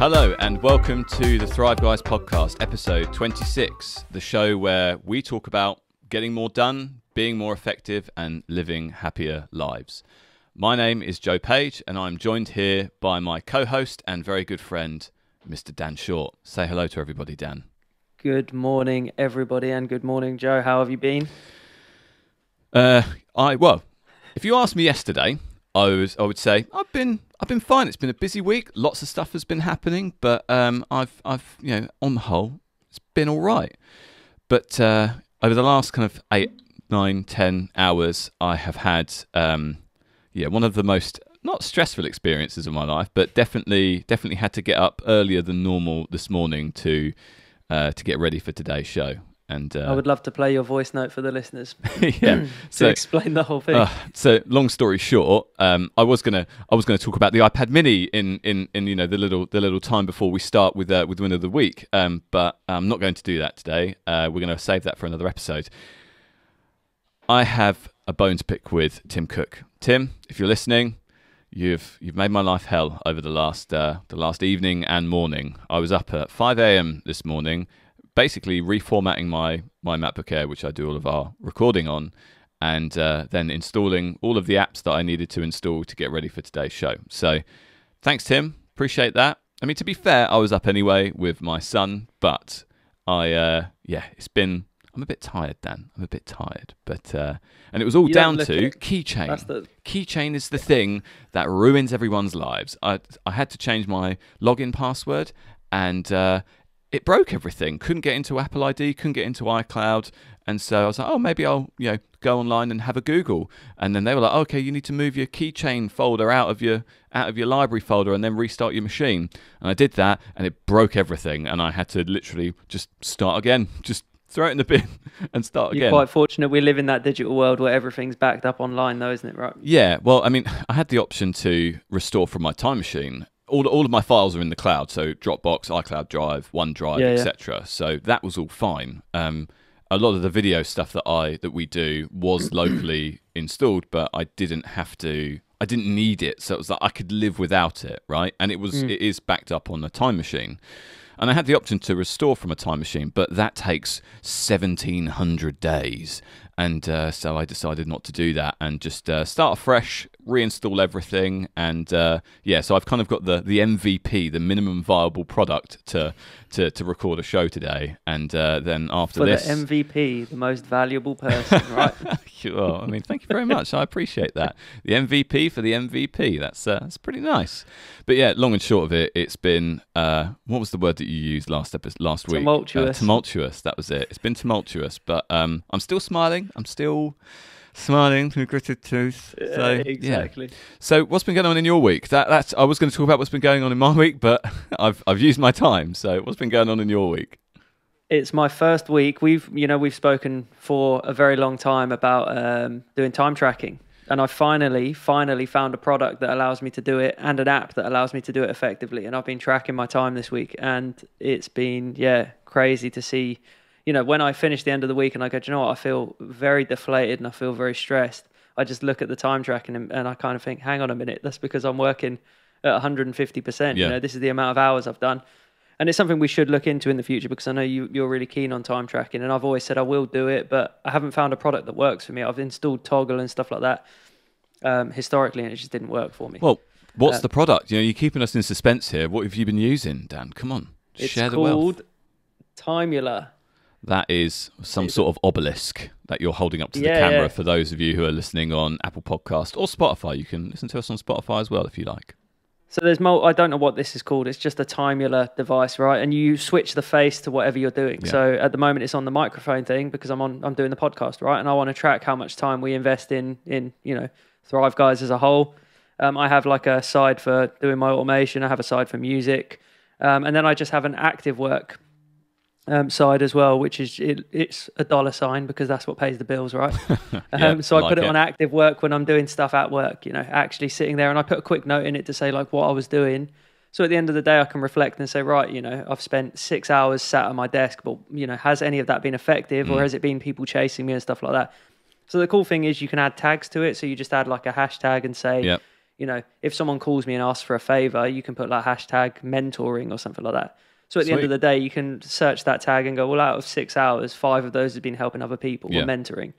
Hello, and welcome to the Thrive Guys podcast, episode 26, the show where we talk about getting more done, being more effective, and living happier lives. My name is Joe Page, and I'm joined here by my co host and very good friend, Mr. Dan Short. Say hello to everybody, Dan. Good morning, everybody, and good morning, Joe. How have you been? Uh, I well, if you asked me yesterday, I was I would say I've been I've been fine. It's been a busy week. Lots of stuff has been happening, but um, I've, I've, you know, on the whole, it's been all right. But uh, over the last kind of eight, nine, ten hours, I have had, um, yeah, one of the most not stressful experiences of my life, but definitely, definitely had to get up earlier than normal this morning to, uh, to get ready for today's show, and uh, I would uh, love to play your voice note for the listeners. yeah, so explain the whole thing. Uh, so long story short, um, I was gonna I was gonna talk about the iPad Mini in in, in you know the little the little time before we start with uh, with winner of the week, um, but I'm not going to do that today. Uh, we're going to save that for another episode. I have a bone to pick with Tim Cook. Tim, if you're listening, you've you've made my life hell over the last uh, the last evening and morning. I was up at 5 a.m. this morning basically reformatting my my MacBook Air, which I do all of our recording on, and uh, then installing all of the apps that I needed to install to get ready for today's show. So, thanks, Tim. Appreciate that. I mean, to be fair, I was up anyway with my son, but I, uh, yeah, it's been. I'm a bit tired, Dan. I'm a bit tired, but uh, and it was all you down to keychain. The... Keychain is the thing that ruins everyone's lives. I I had to change my login password, and uh, it broke everything. Couldn't get into Apple ID, couldn't get into iCloud, and so I was like, oh, maybe I'll you know go online and have a Google. And then they were like, okay, you need to move your keychain folder out of your out of your library folder and then restart your machine. And I did that, and it broke everything, and I had to literally just start again, just throw it in the bin and start again. You're quite fortunate we live in that digital world where everything's backed up online, though, isn't it, right? Yeah. Well, I mean, I had the option to restore from my time machine, all all of my files are in the cloud, so Dropbox, iCloud Drive, OneDrive, yeah, etc. Yeah. So that was all fine. Um, a lot of the video stuff that I that we do was locally installed, but I didn't have to. I didn't need it, so it was like I could live without it, right? And it was mm. it is backed up on a time machine. And I had the option to restore from a time machine, but that takes 1700 days and uh, so I decided not to do that and just uh, start fresh, reinstall everything, and uh, yeah. So I've kind of got the the MVP, the minimum viable product to to, to record a show today, and uh, then after For this, the MVP, the most valuable person, right? Sure. I mean, thank you very much. I appreciate that. The MVP for the MVP. That's uh, that's pretty nice. But yeah, long and short of it, it's been uh, what was the word that you used last episode last tumultuous. week? Tumultuous. tumultuous. That was it. It's been tumultuous, but um, I'm still smiling. I'm still smiling through gritted tooth. So, yeah, exactly. Yeah. So what's been going on in your week? That that's I was going to talk about what's been going on in my week, but I've I've used my time. So what's been going on in your week? It's my first week. We've you know we've spoken for a very long time about um, doing time tracking, and I finally finally found a product that allows me to do it and an app that allows me to do it effectively. And I've been tracking my time this week, and it's been yeah crazy to see you know, when I finish the end of the week and I go, you know what, I feel very deflated and I feel very stressed. I just look at the time tracking and, and I kind of think, hang on a minute, that's because I'm working at 150%. Yeah. You know, this is the amount of hours I've done. And it's something we should look into in the future because I know you, you're really keen on time tracking. And I've always said I will do it, but I haven't found a product that works for me. I've installed Toggle and stuff like that um, historically, and it just didn't work for me. Well, what's uh, the product? You know, you're keeping us in suspense here. What have you been using, Dan? Come on, share the wealth. Timula. That is some sort of obelisk that you're holding up to yeah, the camera yeah. for those of you who are listening on Apple Podcast or Spotify. You can listen to us on Spotify as well if you like. So there's mul- I don't know what this is called. It's just a timular device, right? And you switch the face to whatever you're doing. Yeah. So at the moment it's on the microphone thing because I'm on I'm doing the podcast, right? And I want to track how much time we invest in in, you know, Thrive Guys as a whole. Um, I have like a side for doing my automation, I have a side for music. Um, and then I just have an active work um, side as well, which is it, it's a dollar sign because that's what pays the bills, right? yeah, um, so I like put it, it, on active work when I'm doing stuff at work, you know, actually sitting there, and I put a quick note in it to say like what I was doing. So at the end of the day, I can reflect and say, right, you know, I've spent six hours sat at my desk, but you know, has any of that been effective, mm. or has it been people chasing me and stuff like that? So the cool thing is you can add tags to it. So you just add like a hashtag and say, yep. you know, if someone calls me and asks for a favor, you can put like hashtag mentoring or something like that. So at Sweet. the end of the day, you can search that tag and go, well, out of six hours, five of those have been helping other people yeah. or mentoring.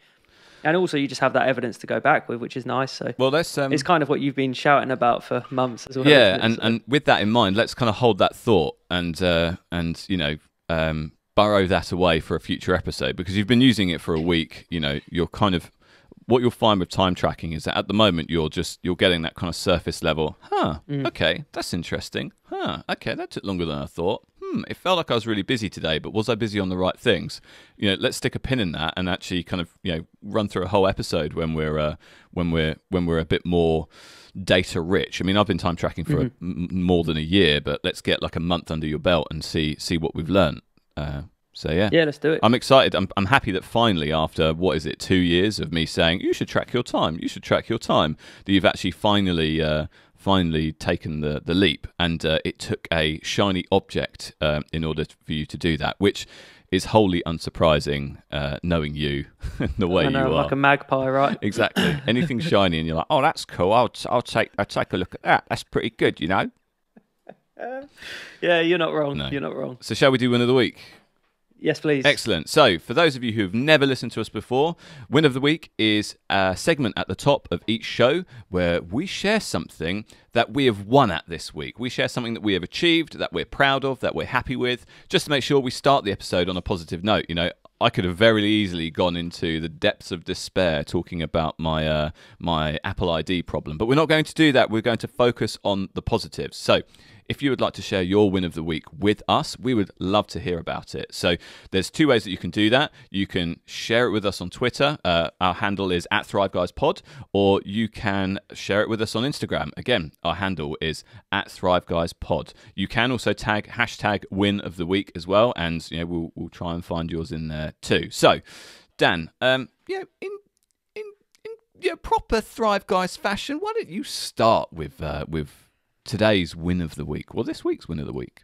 And also, you just have that evidence to go back with, which is nice. So, well, that's um, it's kind of what you've been shouting about for months as well. Yeah, and, so. and with that in mind, let's kind of hold that thought and uh, and you know um, burrow that away for a future episode because you've been using it for a week. You know, you're kind of what you'll find with time tracking is that at the moment you're just you're getting that kind of surface level. Huh. Mm. Okay, that's interesting. Huh. Okay, that took longer than I thought hmm, it felt like I was really busy today, but was I busy on the right things? You know, let's stick a pin in that and actually kind of you know run through a whole episode when we're uh, when we're when we're a bit more data rich. I mean, I've been time tracking for mm-hmm. a, m- more than a year, but let's get like a month under your belt and see see what we've learned. Uh, so yeah, yeah, let's do it. I'm excited. I'm I'm happy that finally, after what is it, two years of me saying you should track your time, you should track your time, that you've actually finally uh, finally taken the, the leap, and uh, it took a shiny object uh, in order for you to do that, which is wholly unsurprising, uh, knowing you the way know, you are. Like a magpie, right? Exactly. Anything shiny, and you're like, "Oh, that's cool. I'll, t- I'll take I'll take a look at that. That's pretty good, you know." yeah, you're not wrong. No. You're not wrong. So, shall we do one of the week? Yes, please. Excellent. So, for those of you who've never listened to us before, Win of the Week is a segment at the top of each show where we share something that we have won at this week. We share something that we have achieved, that we're proud of, that we're happy with, just to make sure we start the episode on a positive note. You know, I could have very easily gone into the depths of despair talking about my uh, my Apple ID problem, but we're not going to do that. We're going to focus on the positives. So, if you would like to share your win of the week with us, we would love to hear about it. So there's two ways that you can do that. You can share it with us on Twitter. Uh, our handle is at Thrive Guys Pod, or you can share it with us on Instagram. Again, our handle is at Thrive Guys Pod. You can also tag hashtag win of the week as well, and you know we'll, we'll try and find yours in there too. So, Dan, um, yeah, in in in yeah, proper Thrive Guys fashion, why don't you start with uh, with today's win of the week? Well, this week's win of the week.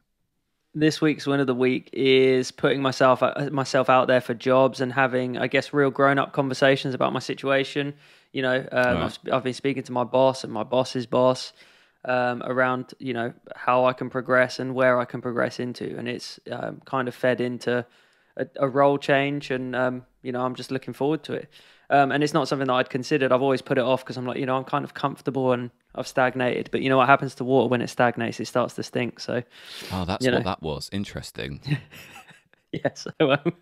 This week's win of the week is putting myself uh, myself out there for jobs and having, I guess, real grown up conversations about my situation. You know, um, right. I've, I've, been speaking to my boss and my boss's boss um, around, you know, how I can progress and where I can progress into, and it's um, kind of fed into a, a role change, and um, you know, I'm just looking forward to it. Um, and it's not something that I'd considered. I've always put it off because I'm like, you know, I'm kind of comfortable and I've stagnated. But you know what happens to water when it stagnates? It starts to stink. So, oh, that's know. what that was. Interesting. yeah. So, um,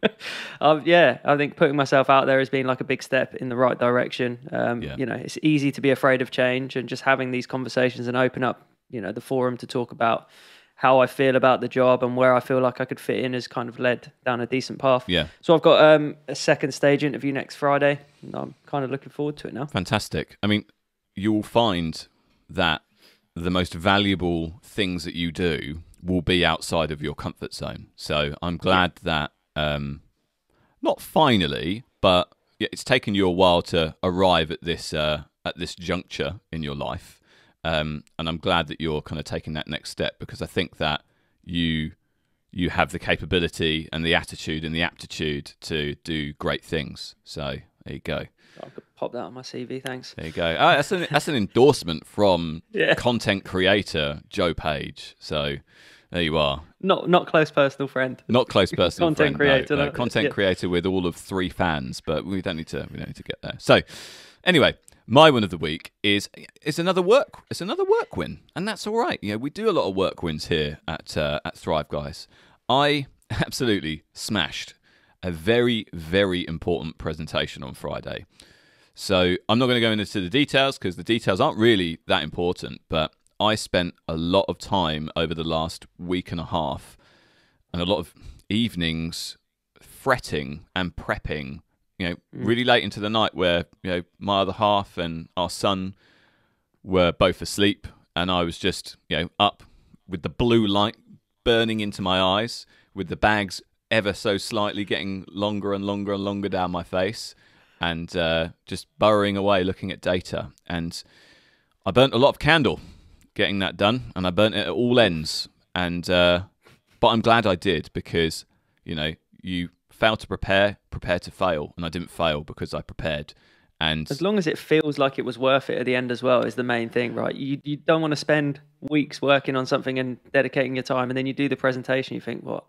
um, yeah, I think putting myself out there has been like a big step in the right direction. Um, yeah. You know, it's easy to be afraid of change, and just having these conversations and open up, you know, the forum to talk about how I feel about the job and where I feel like I could fit in has kind of led down a decent path. Yeah. So I've got um, a second stage interview next Friday. I'm kind of looking forward to it now. Fantastic. I mean, you'll find that the most valuable things that you do will be outside of your comfort zone. So I'm glad that um, not finally, but it's taken you a while to arrive at this uh, at this juncture in your life, um, and I'm glad that you're kind of taking that next step because I think that you you have the capability and the attitude and the aptitude to do great things. So there you go pop that on my CV. Thanks. There you go. Uh, that's an that's an endorsement from yeah. content creator Joe Page. So there you are. Not not close personal friend. Not close personal content friend, creator. No. No, content yeah. creator with all of three fans, but we don't need to we don't need to get there. So anyway. My win of the week is it's another work it's another work win and that's all right. You know we do a lot of work wins here at uh, at Thrive Guys. I absolutely smashed a very very important presentation on Friday. So I'm not going to go into the details because the details aren't really that important, but I spent a lot of time over the last week and a half and a lot of evenings fretting and prepping, you know, mm. really late into the night where, you know, my other half and our son were both asleep and I was just, you know, up with the blue light burning into my eyes, with the bags ever so slightly getting longer and longer and longer down my face and uh, just burrowing away looking at data. And I burnt a lot of candle getting that done, and I burnt it at all ends. And uh, but I'm glad I did because you know you fail to prepare, prepare to fail, and I didn't fail because I prepared. And as long as it feels like it was worth it at the end as well is the main thing, right? You you don't want to spend weeks working on something and dedicating your time, and then you do the presentation, you think, what? Well,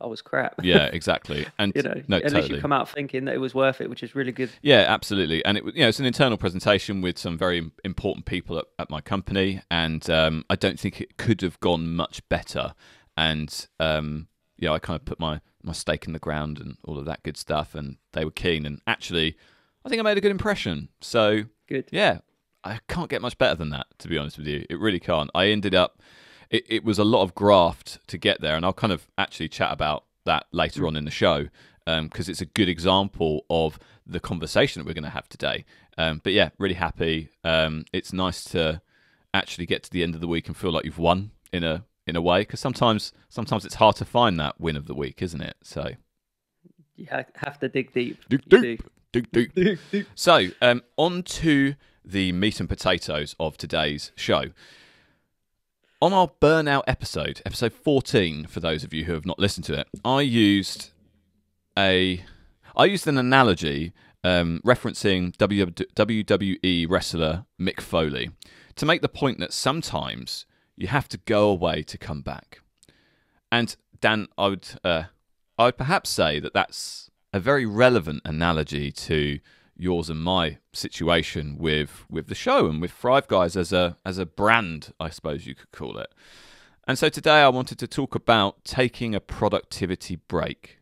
I was crap. Yeah, exactly. And you know, no, totally. you come out thinking that it was worth it, which is really good. Yeah, absolutely. And it, you know, it's an internal presentation with some very important people at, at my company, and um, I don't think it could have gone much better. And um, you know, I kind of put my my stake in the ground and all of that good stuff, and they were keen. And actually, I think I made a good impression. So good. Yeah, I can't get much better than that, to be honest with you. It really can't. I ended up it, it was a lot of graft to get there, and I'll kind of actually chat about that later mm. on in the show because um, it's a good example of the conversation that we're going to have today. Um, but yeah, really happy. Um, it's nice to actually get to the end of the week and feel like you've won in a in a way because sometimes sometimes it's hard to find that win of the week, isn't it? So you have to dig deep. Dig deep. Dig deep. Dig deep. So um, on to the meat and potatoes of today's show on our burnout episode, episode 14, for those of you who have not listened to it, I used a I used an analogy um, referencing WWE wrestler Mick Foley to make the point that sometimes you have to go away to come back. And Dan, I would uh, I would perhaps say that that's a very relevant analogy to yours and my situation with with the show and with Thrive Guys as a as a brand, I suppose you could call it. And so today I wanted to talk about taking a productivity break.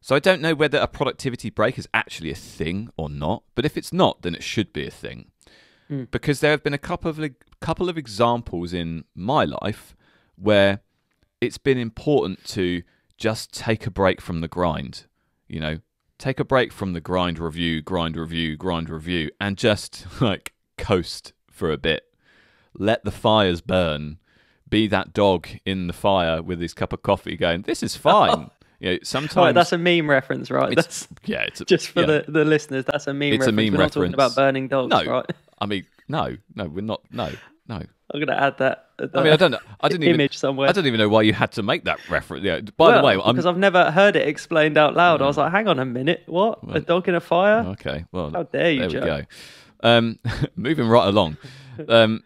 So I don't know whether a productivity break is actually a thing or not, but if it's not, then it should be a thing. Mm. Because there have been a couple of couple of examples in my life where it's been important to just take a break from the grind. You know, take a break from the grind review, grind review, grind review, and just like coast for a bit. Let the fires burn. Be that dog in the fire with his cup of coffee going, This is fine. you know, sometimes right, that's a meme reference, right? that's yeah, it's a, just for yeah. the, the listeners, that's a meme it's reference. A meme we're reference. not talking about burning dogs, no, right? I mean, no, no, we're not no. No. I'm going to add that. I mean, I don't know. I didn't image even, somewhere. I don't even know why you had to make that reference. Yeah. By well, the way, because I've never heard it explained out loud. I was like, hang on a minute, what? Well, a dog in a fire? Okay. Well, how dare you? There Joe. we go. Um, moving right along, um,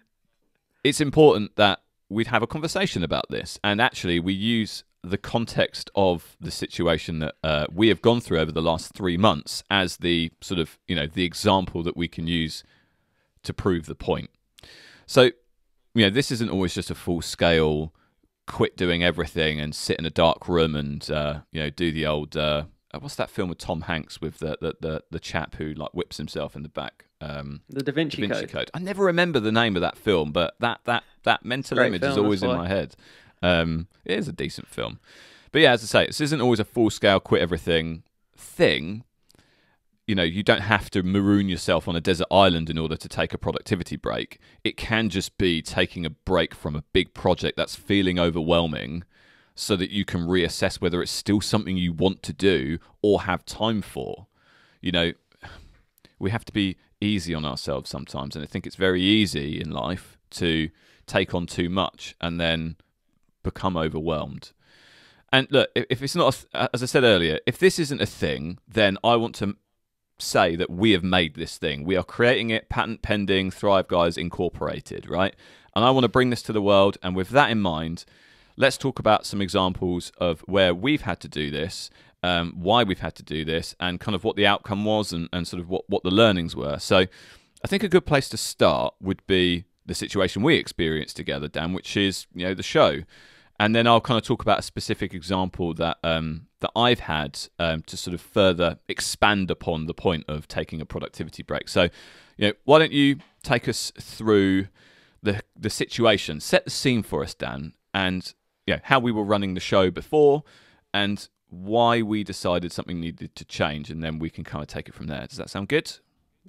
it's important that we'd have a conversation about this, and actually, we use the context of the situation that uh, we have gone through over the last three months as the sort of you know the example that we can use to prove the point. So, you know, this isn't always just a full scale quit doing everything and sit in a dark room and uh, you know do the old uh, uh, what's that film with Tom Hanks with the, the the, the chap who like whips himself in the back. Um, the Da Vinci, da Vinci Code. Code. I never remember the name of that film, but that that that mental Great image film, is always in my head. Um, it is a decent film, but yeah, as I say, this isn't always a full scale quit everything thing, you know you don't have to maroon yourself on a desert island in order to take a productivity break it can just be taking a break from a big project that's feeling overwhelming so that you can reassess whether it's still something you want to do or have time for you know we have to be easy on ourselves sometimes and i think it's very easy in life to take on too much and then become overwhelmed and look, if it's not, as I said earlier, if this isn't a thing, then I want to say that we have made this thing. We are creating it, patent pending, Thrive Guys Incorporated, right? And I want to bring this to the world. And with that in mind, let's talk about some examples of where we've had to do this, um, why we've had to do this, and kind of what the outcome was and, and sort of what, what the learnings were. So I think a good place to start would be the situation we experienced together, Dan, which is, you know, the show and then I'll kind of talk about a specific example that um, that I've had um, to sort of further expand upon the point of taking a productivity break. So, you know, why don't you take us through the the situation, set the scene for us, Dan, and you know how we were running the show before, and why we decided something needed to change, and then we can kind of take it from there. Does that sound good?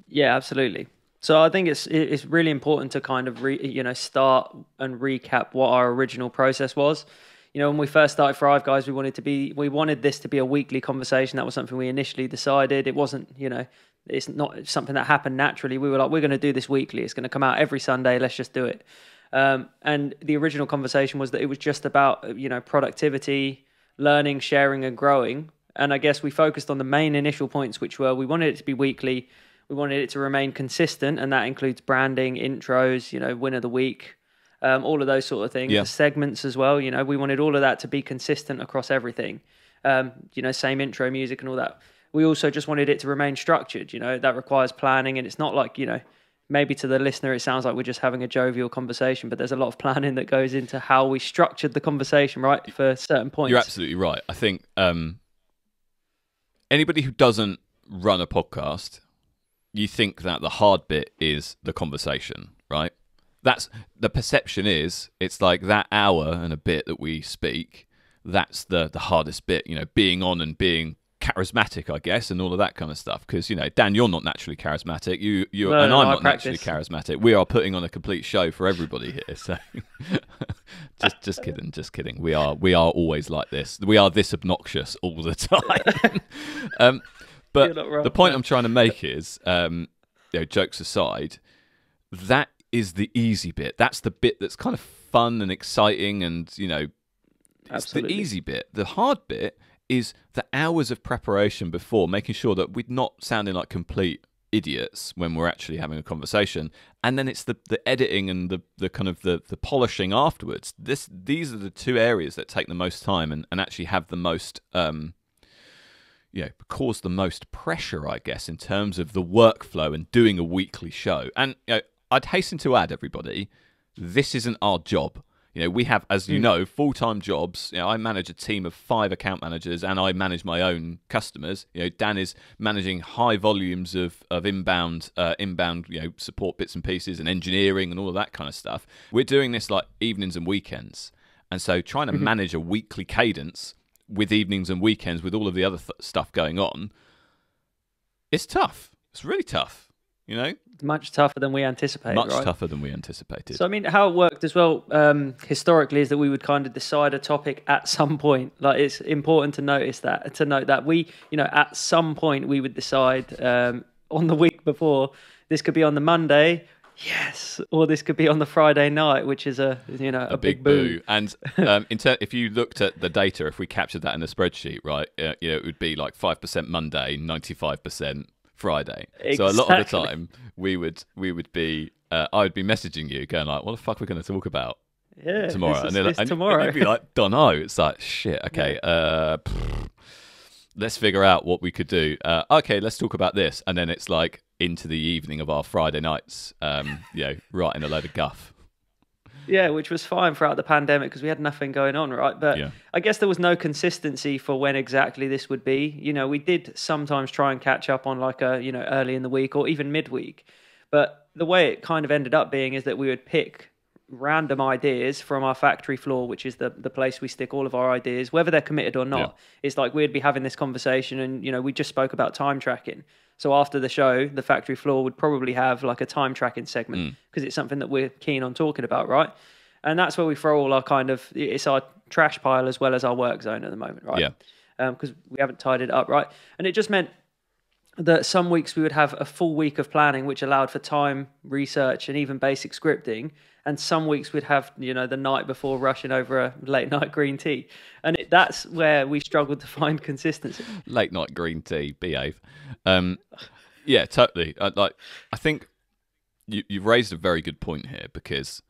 Yeah, absolutely. So I think it's it's really important to kind of re, you know start and recap what our original process was. You know, when we first started Thrive, guys, we wanted to be we wanted this to be a weekly conversation. That was something we initially decided. It wasn't you know it's not something that happened naturally. We were like, we're going to do this weekly. It's going to come out every Sunday. Let's just do it. Um, and the original conversation was that it was just about you know productivity, learning, sharing, and growing. And I guess we focused on the main initial points, which were we wanted it to be weekly we wanted it to remain consistent, and that includes branding, intros, you know, win of the week, um, all of those sort of things, yeah. segments as well. You know, we wanted all of that to be consistent across everything. Um, you know, same intro music and all that. We also just wanted it to remain structured. You know, that requires planning, and it's not like you know, maybe to the listener it sounds like we're just having a jovial conversation, but there's a lot of planning that goes into how we structured the conversation, right? For certain points, you're absolutely right. I think um, anybody who doesn't run a podcast you think that the hard bit is the conversation, right? That's the perception is it's like that hour and a bit that we speak, that's the the hardest bit, you know, being on and being charismatic, I guess, and all of that kind of stuff. Because you know, Dan, you're not naturally charismatic. You, you, no, and no, I'm no, not naturally charismatic. We are putting on a complete show for everybody here. So, just, just kidding, just kidding. We are, we are always like this. We are this obnoxious all the time. um, but wrong, the point I'm trying to make is, um, you know, jokes aside, that is the easy bit. That's the bit that's kind of fun and exciting, and you know, Absolutely. the easy bit. The hard bit is the hours of preparation before, making sure that we're not sounding like complete idiots when we're actually having a conversation and then it's the the editing and the the kind of the the polishing afterwards this these are the two areas that take the most time and, and actually have the most um you know, cause the most pressure, I guess, in terms of the workflow and doing a weekly show. And you know, I'd hasten to add, everybody, this isn't our job. You know, we have, as you hmm. know, full time jobs. You know, I manage a team of five account managers and I manage my own customers. You know, Dan is managing high volumes of, of inbound uh, inbound, you know, support bits and pieces and engineering and all of that kind of stuff. We're doing this like evenings and weekends. And so trying to mm-hmm. manage a weekly cadence with evenings and weekends, with all of the other th- stuff going on, it's tough. It's really tough. You know, much tougher than we anticipated. Much right? tougher than we anticipated. So I mean, how it worked as well um, historically is that we would kind of decide a topic at some point. Like it's important to notice that to note that we, you know, at some point we would decide um, on the week before. This could be on the Monday yes, or this could be on the Friday night, which is a you know a, a big, big, boo. boo. And um, ter- if you looked at the data, if we captured that in a spreadsheet, right, uh, you know, it would be like five percent Monday, ninety five percent Friday. Exactly. So a lot of the time, we would we would be uh, I would be messaging you, going like, "What the fuck are we going to talk about?" Yeah, tomorrow, is, and then like, and tomorrow. you'd be like, "Don't know." It's like, "Shit, okay, yeah. uh, let's figure out what we could do." Uh, okay, let's talk about this, and then it's like, into the evening of our Friday nights, um, you know, writing a load of guff. Yeah, which was fine throughout the pandemic because we had nothing going on, right? But yeah. I guess there was no consistency for when exactly this would be. You know, we did sometimes try and catch up on like a, you know, early in the week or even midweek. But the way it kind of ended up being is that we would pick random ideas from our factory floor, which is the, the place we stick all of our ideas, whether they're committed or not. Yeah. It's like we'd be having this conversation, and you know, we just spoke about time tracking. So after the show, the factory floor would probably have like a time tracking segment because mm. it's something that we're keen on talking about, right? And that's where we throw all our kind of it's our trash pile as well as our work zone at the moment, right? Yeah. Because um, we haven't tied it up, right? And it just meant that some weeks we would have a full week of planning, which allowed for time, research, and even basic scripting. And some weeks we'd have, you know, the night before rushing over a late night green tea. And it, that's where we struggled to find consistency. Late night green tea, behave. Um, yeah, totally. I, like, I think you, you've raised a very good point here because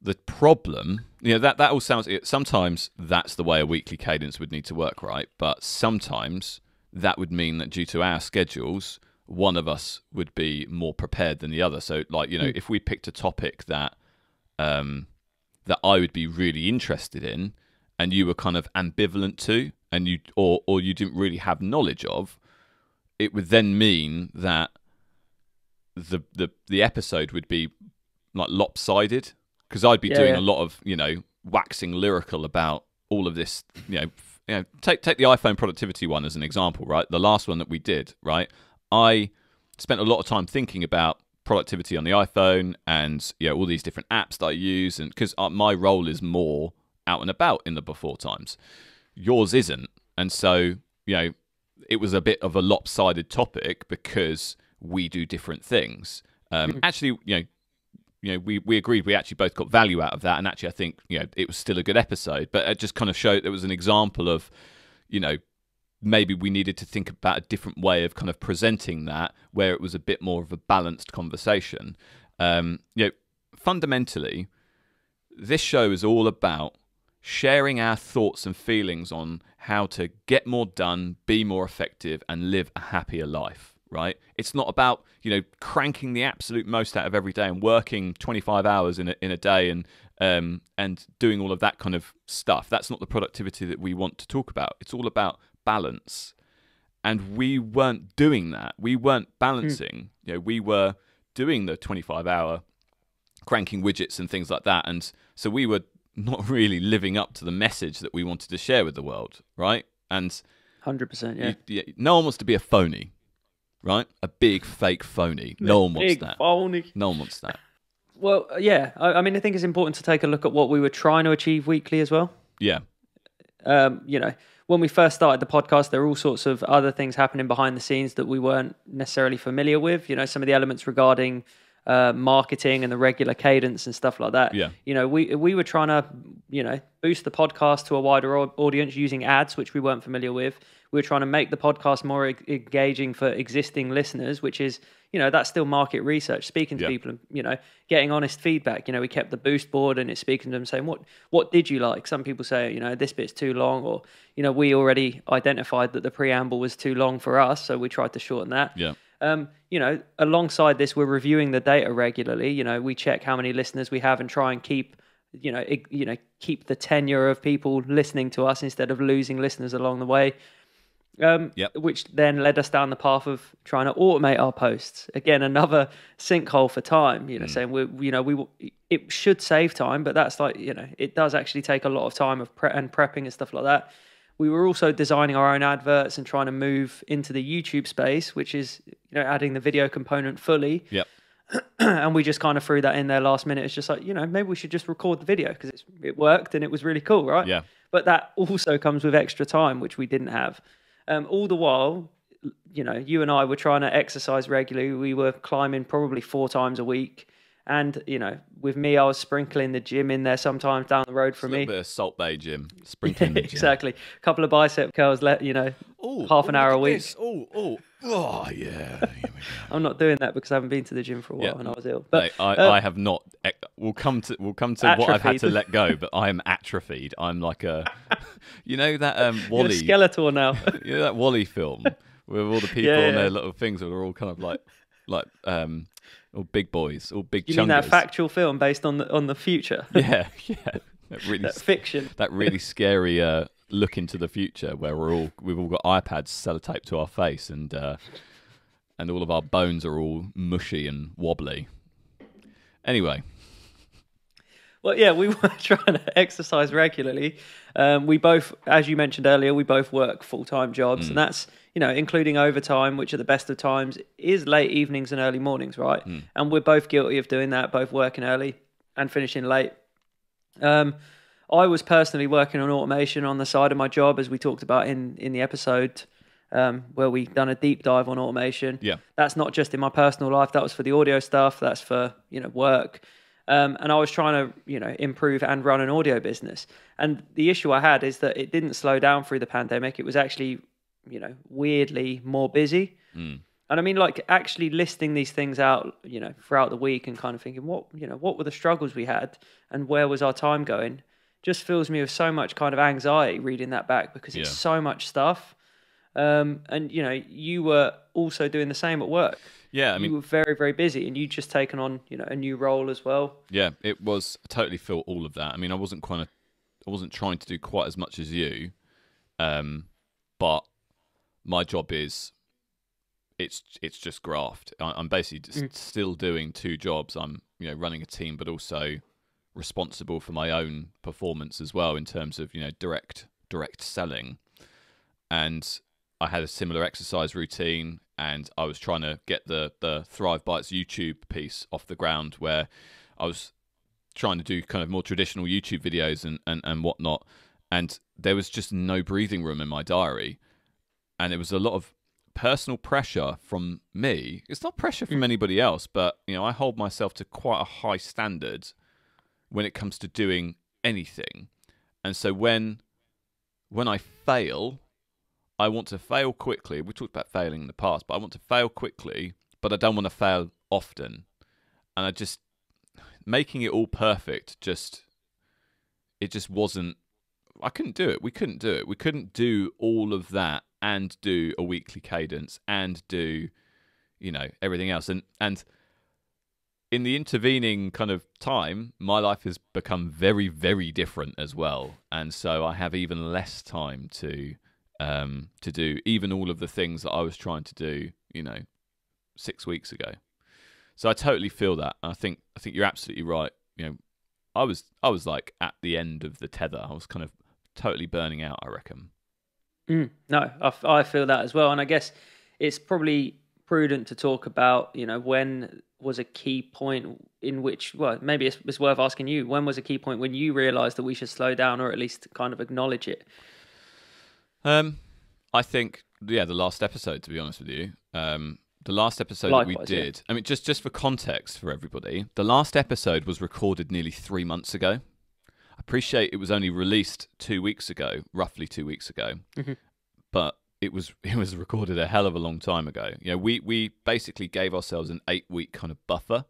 the problem you know that that all sounds sometimes that's the way a weekly cadence would need to work right but sometimes that would mean that due to our schedules, one of us would be more prepared than the other. So, like you know, mm. if we picked a topic that um, that I would be really interested in, and you were kind of ambivalent to, and you or or you didn't really have knowledge of, it would then mean that the the the episode would be like lopsided because I'd be yeah, doing yeah. a lot of you know waxing lyrical about all of this you know you know, take take the iPhone productivity one as an example, right? The last one that we did, right? I spent a lot of time thinking about productivity on the iPhone and you know all these different apps that I use, and because uh, my role is more out and about in the before times, yours isn't, and so you know it was a bit of a lopsided topic because we do different things. Um, mm-hmm. actually, you know, you know, we, we agreed we actually both got value out of that. And actually, I think, you know, it was still a good episode. But it just kind of showed there was an example of, you know, maybe we needed to think about a different way of kind of presenting that where it was a bit more of a balanced conversation. Um, you know, fundamentally, this show is all about sharing our thoughts and feelings on how to get more done, be more effective, and live a happier life right? It's not about, you know, cranking the absolute most out of every day and working 25 hours in a, in a day and um, and doing all of that kind of stuff. That's not the productivity that we want to talk about. It's all about balance. And we weren't doing that. We weren't hmm. balancing. Mm. You know, we were doing the 25 hour cranking widgets and things like that. And so we were not really living up to the message that we wanted to share with the world, right? And 100%, yeah. You, you, no one wants to be a phony, right? A big fake phony. No one wants big that. Phony. No one wants that. Well, uh, yeah. I, I mean, I think it's important to take a look at what we were trying to achieve weekly as well. Yeah. Um, you know, when we first started the podcast, there were all sorts of other things happening behind the scenes that we weren't necessarily familiar with. You know, some of the elements regarding uh, marketing and the regular cadence and stuff like that. Yeah. You know, we we were trying to, you know, boost the podcast to a wider audience using ads, which we weren't familiar with we are trying to make the podcast more e- engaging for existing listeners, which is, you know, that's still market research, speaking to yeah. people and, you know, getting honest feedback. You know, we kept the boost board and it's speaking to them saying, what, what did you like? Some people say, you know, this bit's too long or, you know, we already identified that the preamble was too long for us. So we tried to shorten that. Yeah. Um, you know, alongside this, we're reviewing the data regularly. You know, we check how many listeners we have and try and keep, you know, it, you know, keep the tenure of people listening to us instead of losing listeners along the way. Um, yep. Which then led us down the path of trying to automate our posts. Again, another sinkhole for time. You know, mm. saying we, you know, we it should save time, but that's like you know, it does actually take a lot of time of pre- and prepping and stuff like that. We were also designing our own adverts and trying to move into the YouTube space, which is you know adding the video component fully. Yep. and we just kind of threw that in there last minute. It's just like you know maybe we should just record the video because it worked and it was really cool, right? Yeah. But that also comes with extra time, which we didn't have. Um, all the while, you know, you and I were trying to exercise regularly. We were climbing probably four times a week. And you know, with me, I was sprinkling the gym in there sometimes down the road from me. A bit of Salt Bay gym, sprinkling yeah, gym. exactly. A couple of bicep curls, let you know, ooh, half ooh, an hour a week. Oh, oh, oh, yeah. I'm not doing that because I haven't been to the gym for a while yeah. and I was ill. But I, uh, I, have not. Eh, we'll come to we'll come to atrophied. what I've had to let go. But I am atrophied. I'm like a, you know that um Wally Skeletor now. you know that Wally film with all the people yeah, yeah. and their little things that are all kind of like like um, all big boys, all big. You chungers. mean that factual film based on the on the future? yeah, yeah. That really that fiction. That really scary uh, look into the future where we're all we've all got iPads sellotaped to our face and uh, and all of our bones are all mushy and wobbly. Anyway. Well, yeah, we were trying to exercise regularly. Um, we both, as you mentioned earlier, we both work full time jobs, mm. and that's you know, including overtime, which at the best of times is late evenings and early mornings, right? Mm. And we're both guilty of doing that, both working early and finishing late. Um, I was personally working on automation on the side of my job, as we talked about in in the episode um, where we done a deep dive on automation. Yeah, that's not just in my personal life. That was for the audio stuff. That's for you know work. Um, and I was trying to you know improve and run an audio business. And the issue I had is that it didn't slow down through the pandemic. It was actually you know, weirdly more busy. Mm. And I mean, like actually listing these things out, you know, throughout the week and kind of thinking, what, you know, what were the struggles we had and where was our time going? Just fills me with so much kind of anxiety reading that back because it's yeah. so much stuff. Um, and you know, you were also doing the same at work. Yeah, I mean, you were very, very busy, and you just taken on, you know, a new role as well. Yeah, it was I totally felt all of that. I mean, I wasn't quite, a, I wasn't trying to do quite as much as you, um, but my job is it's it's just graft. I, am basically mm. still doing two jobs. I'm you know running a team, but also responsible for my own performance as well in terms of you know direct direct selling. And I had a similar exercise routine, and I was trying to get the the Thrive Bites YouTube piece off the ground where I was trying to do kind of more traditional YouTube videos and and, and whatnot. And there was just no breathing room in my diary and it was a lot of personal pressure from me. It's not pressure from mm. anybody else, but you know, I hold myself to quite a high standard when it comes to doing anything. And so when when I fail, I want to fail quickly. We talked about failing in the past, but I want to fail quickly, but I don't want to fail often. And I just making it all perfect just it just wasn't I couldn't do it. We couldn't do it. We couldn't do all of that and do a weekly cadence and do you know everything else and and in the intervening kind of time my life has become very very different as well and so i have even less time to um to do even all of the things that i was trying to do you know 6 weeks ago so i totally feel that i think i think you're absolutely right you know i was i was like at the end of the tether i was kind of totally burning out i reckon Mm, no, I, I feel that as well. And I guess it's probably prudent to talk about, you know, when was a key point in which, well, maybe it's, it's worth asking you, when was a key point when you realised that we should slow down or at least kind of acknowledge it? Um, I think, yeah, the last episode, to be honest with you. Um, the last episode Likewise, that we did, yeah. I mean, just, just for context for everybody, the last episode was recorded nearly three months ago appreciate it was only released two weeks ago, roughly two weeks ago, mm-hmm. but it was it was recorded a hell of a long time ago. You know, we we basically gave ourselves an eight week kind of buffer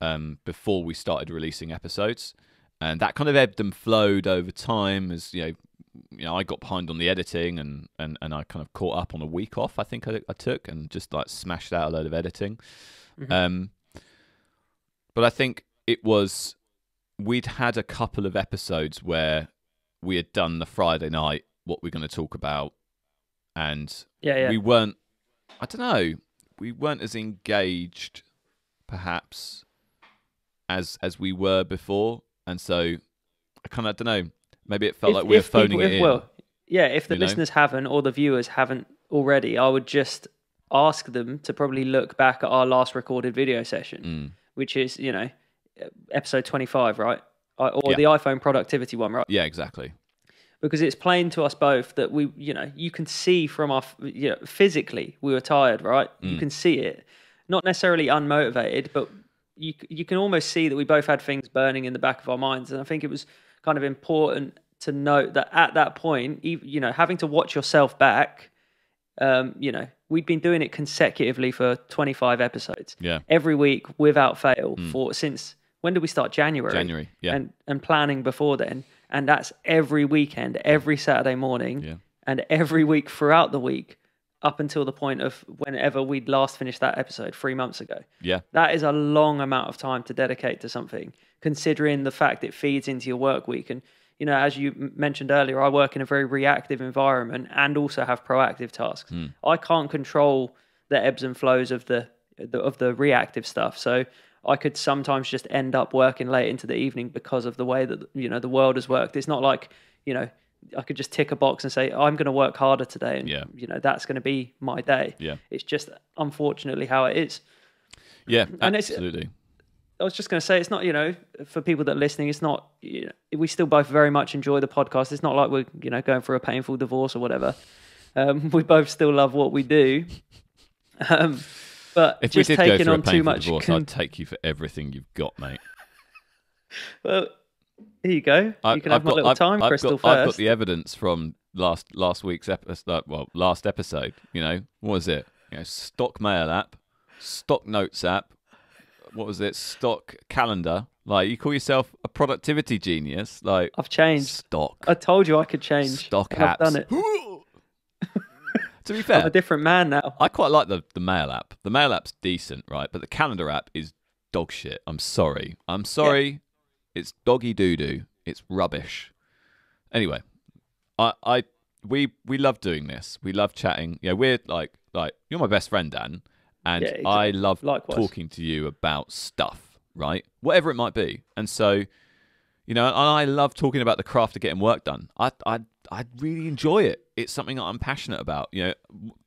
um, before we started releasing episodes, and that kind of ebbed and flowed over time as you know. You know, I got behind on the editing, and, and, and I kind of caught up on a week off. I think I, I took and just like smashed out a load of editing. Mm-hmm. Um, but I think it was we'd had a couple of episodes where we had done the Friday night, what we're going to talk about, and yeah, yeah. we weren't. I don't know. We weren't as engaged, perhaps, as as we were before, and so I kind of don't know. Maybe it felt if, like we were phoning people, it if, in. Well, yeah. If the listeners know? haven't or the viewers haven't already, I would just ask them to probably look back at our last recorded video session, mm. which is you know episode 25, right? Or yeah. the iPhone productivity one, right? Yeah, exactly. Because it's plain to us both that we, you know, you can see from our, you know, physically we were tired, right? Mm. You can see it, not necessarily unmotivated, but you you can almost see that we both had things burning in the back of our minds, and I think it was kind of important to note that at that point, you know, having to watch yourself back, um, you know, we'd been doing it consecutively for 25 episodes, yeah, every week without fail mm. for since when do we start? January. January, yeah. And and planning before then, and that's every weekend, every Saturday morning, yeah. and every week throughout the week, up until the point of whenever we'd last finished that episode three months ago. Yeah, that is a long amount of time to dedicate to something, considering the fact it feeds into your work week and. You know, as you mentioned earlier, I work in a very reactive environment and also have proactive tasks. Mm. I can't control the ebbs and flows of the, the of the reactive stuff. So I could sometimes just end up working late into the evening because of the way that you know the world has worked. It's not like you know I could just tick a box and say I'm going to work harder today, and yeah. you know that's going to be my day. Yeah, it's just unfortunately how it is. Yeah, and absolutely. I was just going to say it's not you know for people that are listening, it's not you know, we still both very much enjoy the podcast. It's not like we're you know going through a painful divorce or whatever. Um, we both still love what we do. Um, but if we did go through a much divorce, con- I'd take you for everything you've got, mate. well, here you go. I, you can I've got, my little I've, time I've crystal got, first. I've got the evidence from last last week's episode. Uh, well, last episode. You know what was it? You know, stock mail app, stock notes app. What was it? Stock calendar. Like you call yourself a productivity genius. Like I've changed. Stock. I told you I could change. Stock apps. I've done it. to be fair, I'm a different man now. I quite like the the Mail app. The Mail app's decent, right? But the calendar app is dog shit. I'm sorry. I'm sorry. Yeah. It's doggy doo doo. It's rubbish. Anyway, I I we we love doing this. We love chatting. Yeah, we're like like you're my best friend, Dan, and yeah, exactly. I love Likewise. talking to you about stuff, right? Whatever it might be. And so, you know, and I love talking about the craft of getting work done. I I I really enjoy it. It's something that I'm passionate about. You know,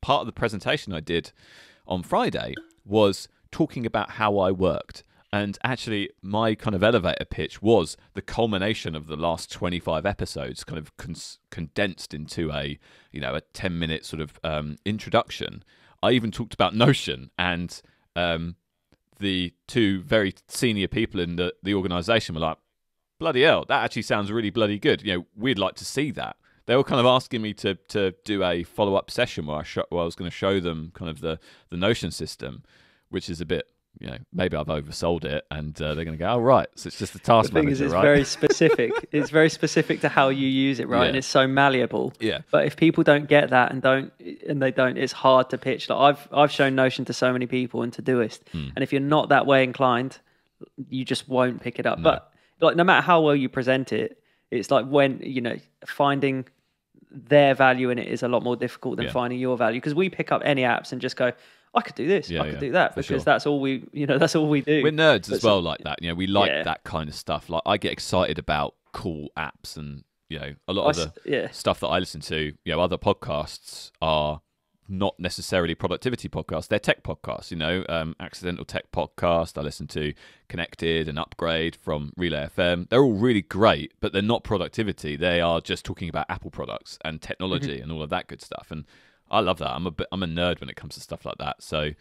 part of the presentation I did on Friday was talking about how I worked. And actually, my kind of elevator pitch was the culmination of the last 25 episodes, kind of cons- condensed into a, you know, a 10 minute sort of um, introduction. I even talked about Notion and um, the two very senior people in the, the organization were like, bloody hell, that actually sounds really bloody good. You know, we'd like to see that they were kind of asking me to to do a follow up session where I sh- where I was going to show them kind of the the Notion system, which is a bit you know maybe I've oversold it, and uh, they're going to go, oh right, so it's just the task the thing manager, is, it's right? very specific. it's very specific to how you use it, right? Yeah. And it's so malleable. Yeah. But if people don't get that and don't and they don't, it's hard to pitch. Like I've I've shown Notion to so many people and Todoist, mm. and if you're not that way inclined, you just won't pick it up. No. But like no matter how well you present it it's like when you know finding their value in it is a lot more difficult than yeah. finding your value because we pick up any apps and just go I could do this, yeah, I could yeah, do that because sure. that's all we, you know, that's all we do. We're nerds but as well, so, like that. You know, we like yeah. that kind of stuff. Like I get excited about cool apps and you know a lot I, of the stuff that I listen to. You know, other podcasts are not necessarily productivity podcasts. They're tech podcasts, you know, um, Accidental Tech Podcast. I listen to Connected and Upgrade from Relay FM. They're all really great, but they're not productivity. They are just talking about Apple products and technology mm-hmm. and all of that good stuff. And I love that. I'm a bit, I'm a nerd when it comes to stuff like that. So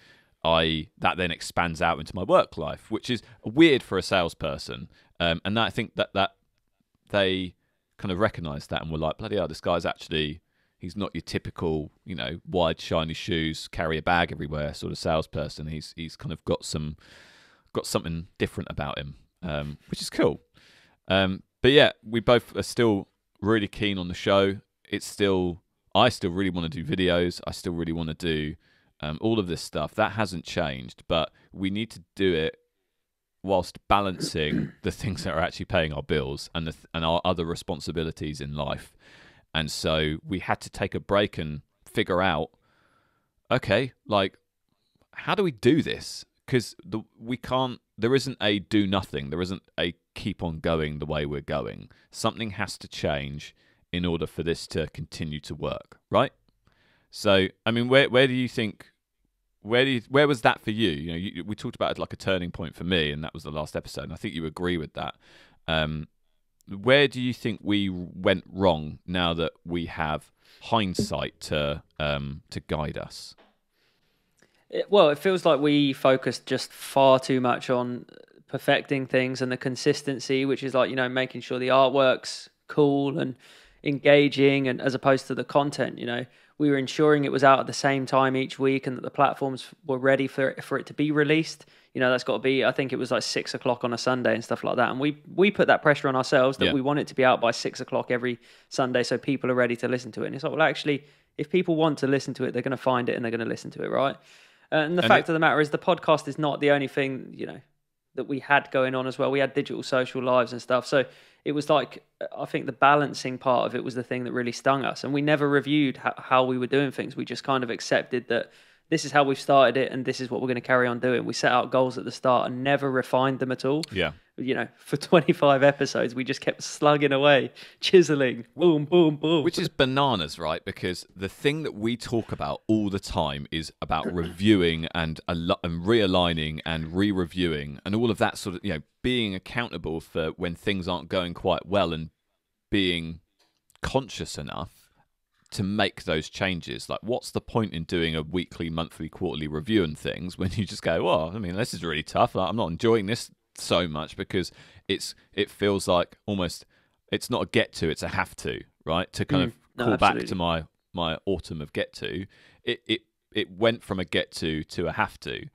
I that then expands out into my work life, which is weird for a salesperson. Um, and I think that that they kind of recognised that and were like, bloody hell, this guy's actually He's not your typical, you know, wide shiny shoes, carry a bag everywhere sort of salesperson. He's he's kind of got some got something different about him, um, which is cool. Um, but yeah, we both are still really keen on the show. It's still I still really want to do videos. I still really want to do um, all of this stuff. That hasn't changed, but we need to do it whilst balancing the things that are actually paying our bills and the, and our other responsibilities in life. And so we had to take a break and figure out okay, like, how do we do this? Because we can't, there isn't a do nothing, there isn't a keep on going the way we're going. Something has to change in order for this to continue to work, right? So, I mean, where, where do you think where do you, where was that for you? You know, you, we talked about it like a turning point for me, and that was the last episode. And I think you agree with that. Um, where do you think we went wrong now that we have hindsight to um, to guide us? It, well, it feels like we focused just far too much on perfecting things and the consistency, which is like you know making sure the artwork's cool and engaging, and as opposed to the content. You know, we were ensuring it was out at the same time each week and that the platforms were ready for it, for it to be released. You know, that's got to be. I think it was like six o'clock on a Sunday and stuff like that. And we we put that pressure on ourselves that yeah. we want it to be out by six o'clock every Sunday, so people are ready to listen to it. And it's like, well, actually, if people want to listen to it, they're going to find it and they're going to listen to it, right? Uh, and the and fact it, of the matter is, the podcast is not the only thing you know that we had going on as well. We had digital social lives and stuff, so it was like I think the balancing part of it was the thing that really stung us, and we never reviewed how, how we were doing things. We just kind of accepted that this is how we've started it, and this is what we're going to carry on doing. We set out goals at the start and never refined them at all. Yeah, you know, for 25 episodes, we just kept slugging away, chiseling, boom, boom, boom. Which is bananas, right? Because the thing that we talk about all the time is about reviewing and, and realigning and re reviewing and all of that sort of, you know, being accountable for when things aren't going quite well and being conscious enough to make those changes. Like, what's the point in doing a weekly, monthly, quarterly review and things when you just go, well, I mean, this is really tough. I'm not enjoying this so much because it's it feels like almost it's not a get to, it's a have to, right? To kind mm, of call back to my my autumn of get to, it it it went from a get to to a have to,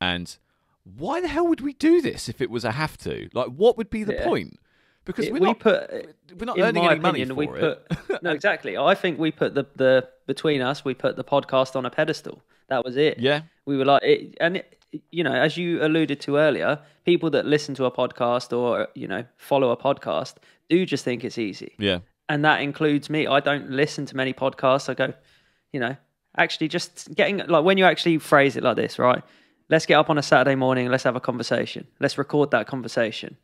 and why the hell would we do this if it was a have to? Like, what would be the yeah. point? Because it, we're, we not, put, we're not earning any money for it. Put, no, exactly. I think we put the the between us, we put the podcast on a pedestal. That was it. Yeah, we were like, it, and it, you know, as you alluded to earlier, people that listen to a podcast or you know follow a podcast do just think it's easy. Yeah, and that includes me. I don't listen to many podcasts. I go, you know, actually just getting like when you actually phrase it like this, right? Let's get up on a Saturday morning. Let's have a conversation. Let's record that conversation.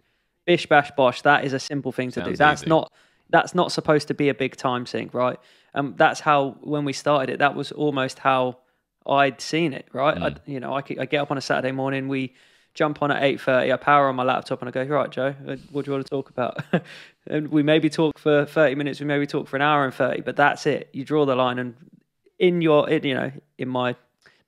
Bish bash bosh. That is a simple thing to Sounds do. That's easy. not that's not supposed to be a big time sink, right? Um, that's how when we started it. That was almost how I'd seen it, right? Mm. I, you know, I, I get up on a Saturday morning, we jump on at 8.30, I power on my laptop and I go, right, Joe, uh, what do you want to talk about? and we maybe talk for 30 minutes, we maybe talk for an hour and 30, but that's it. You draw the line and in your, in, you know, in my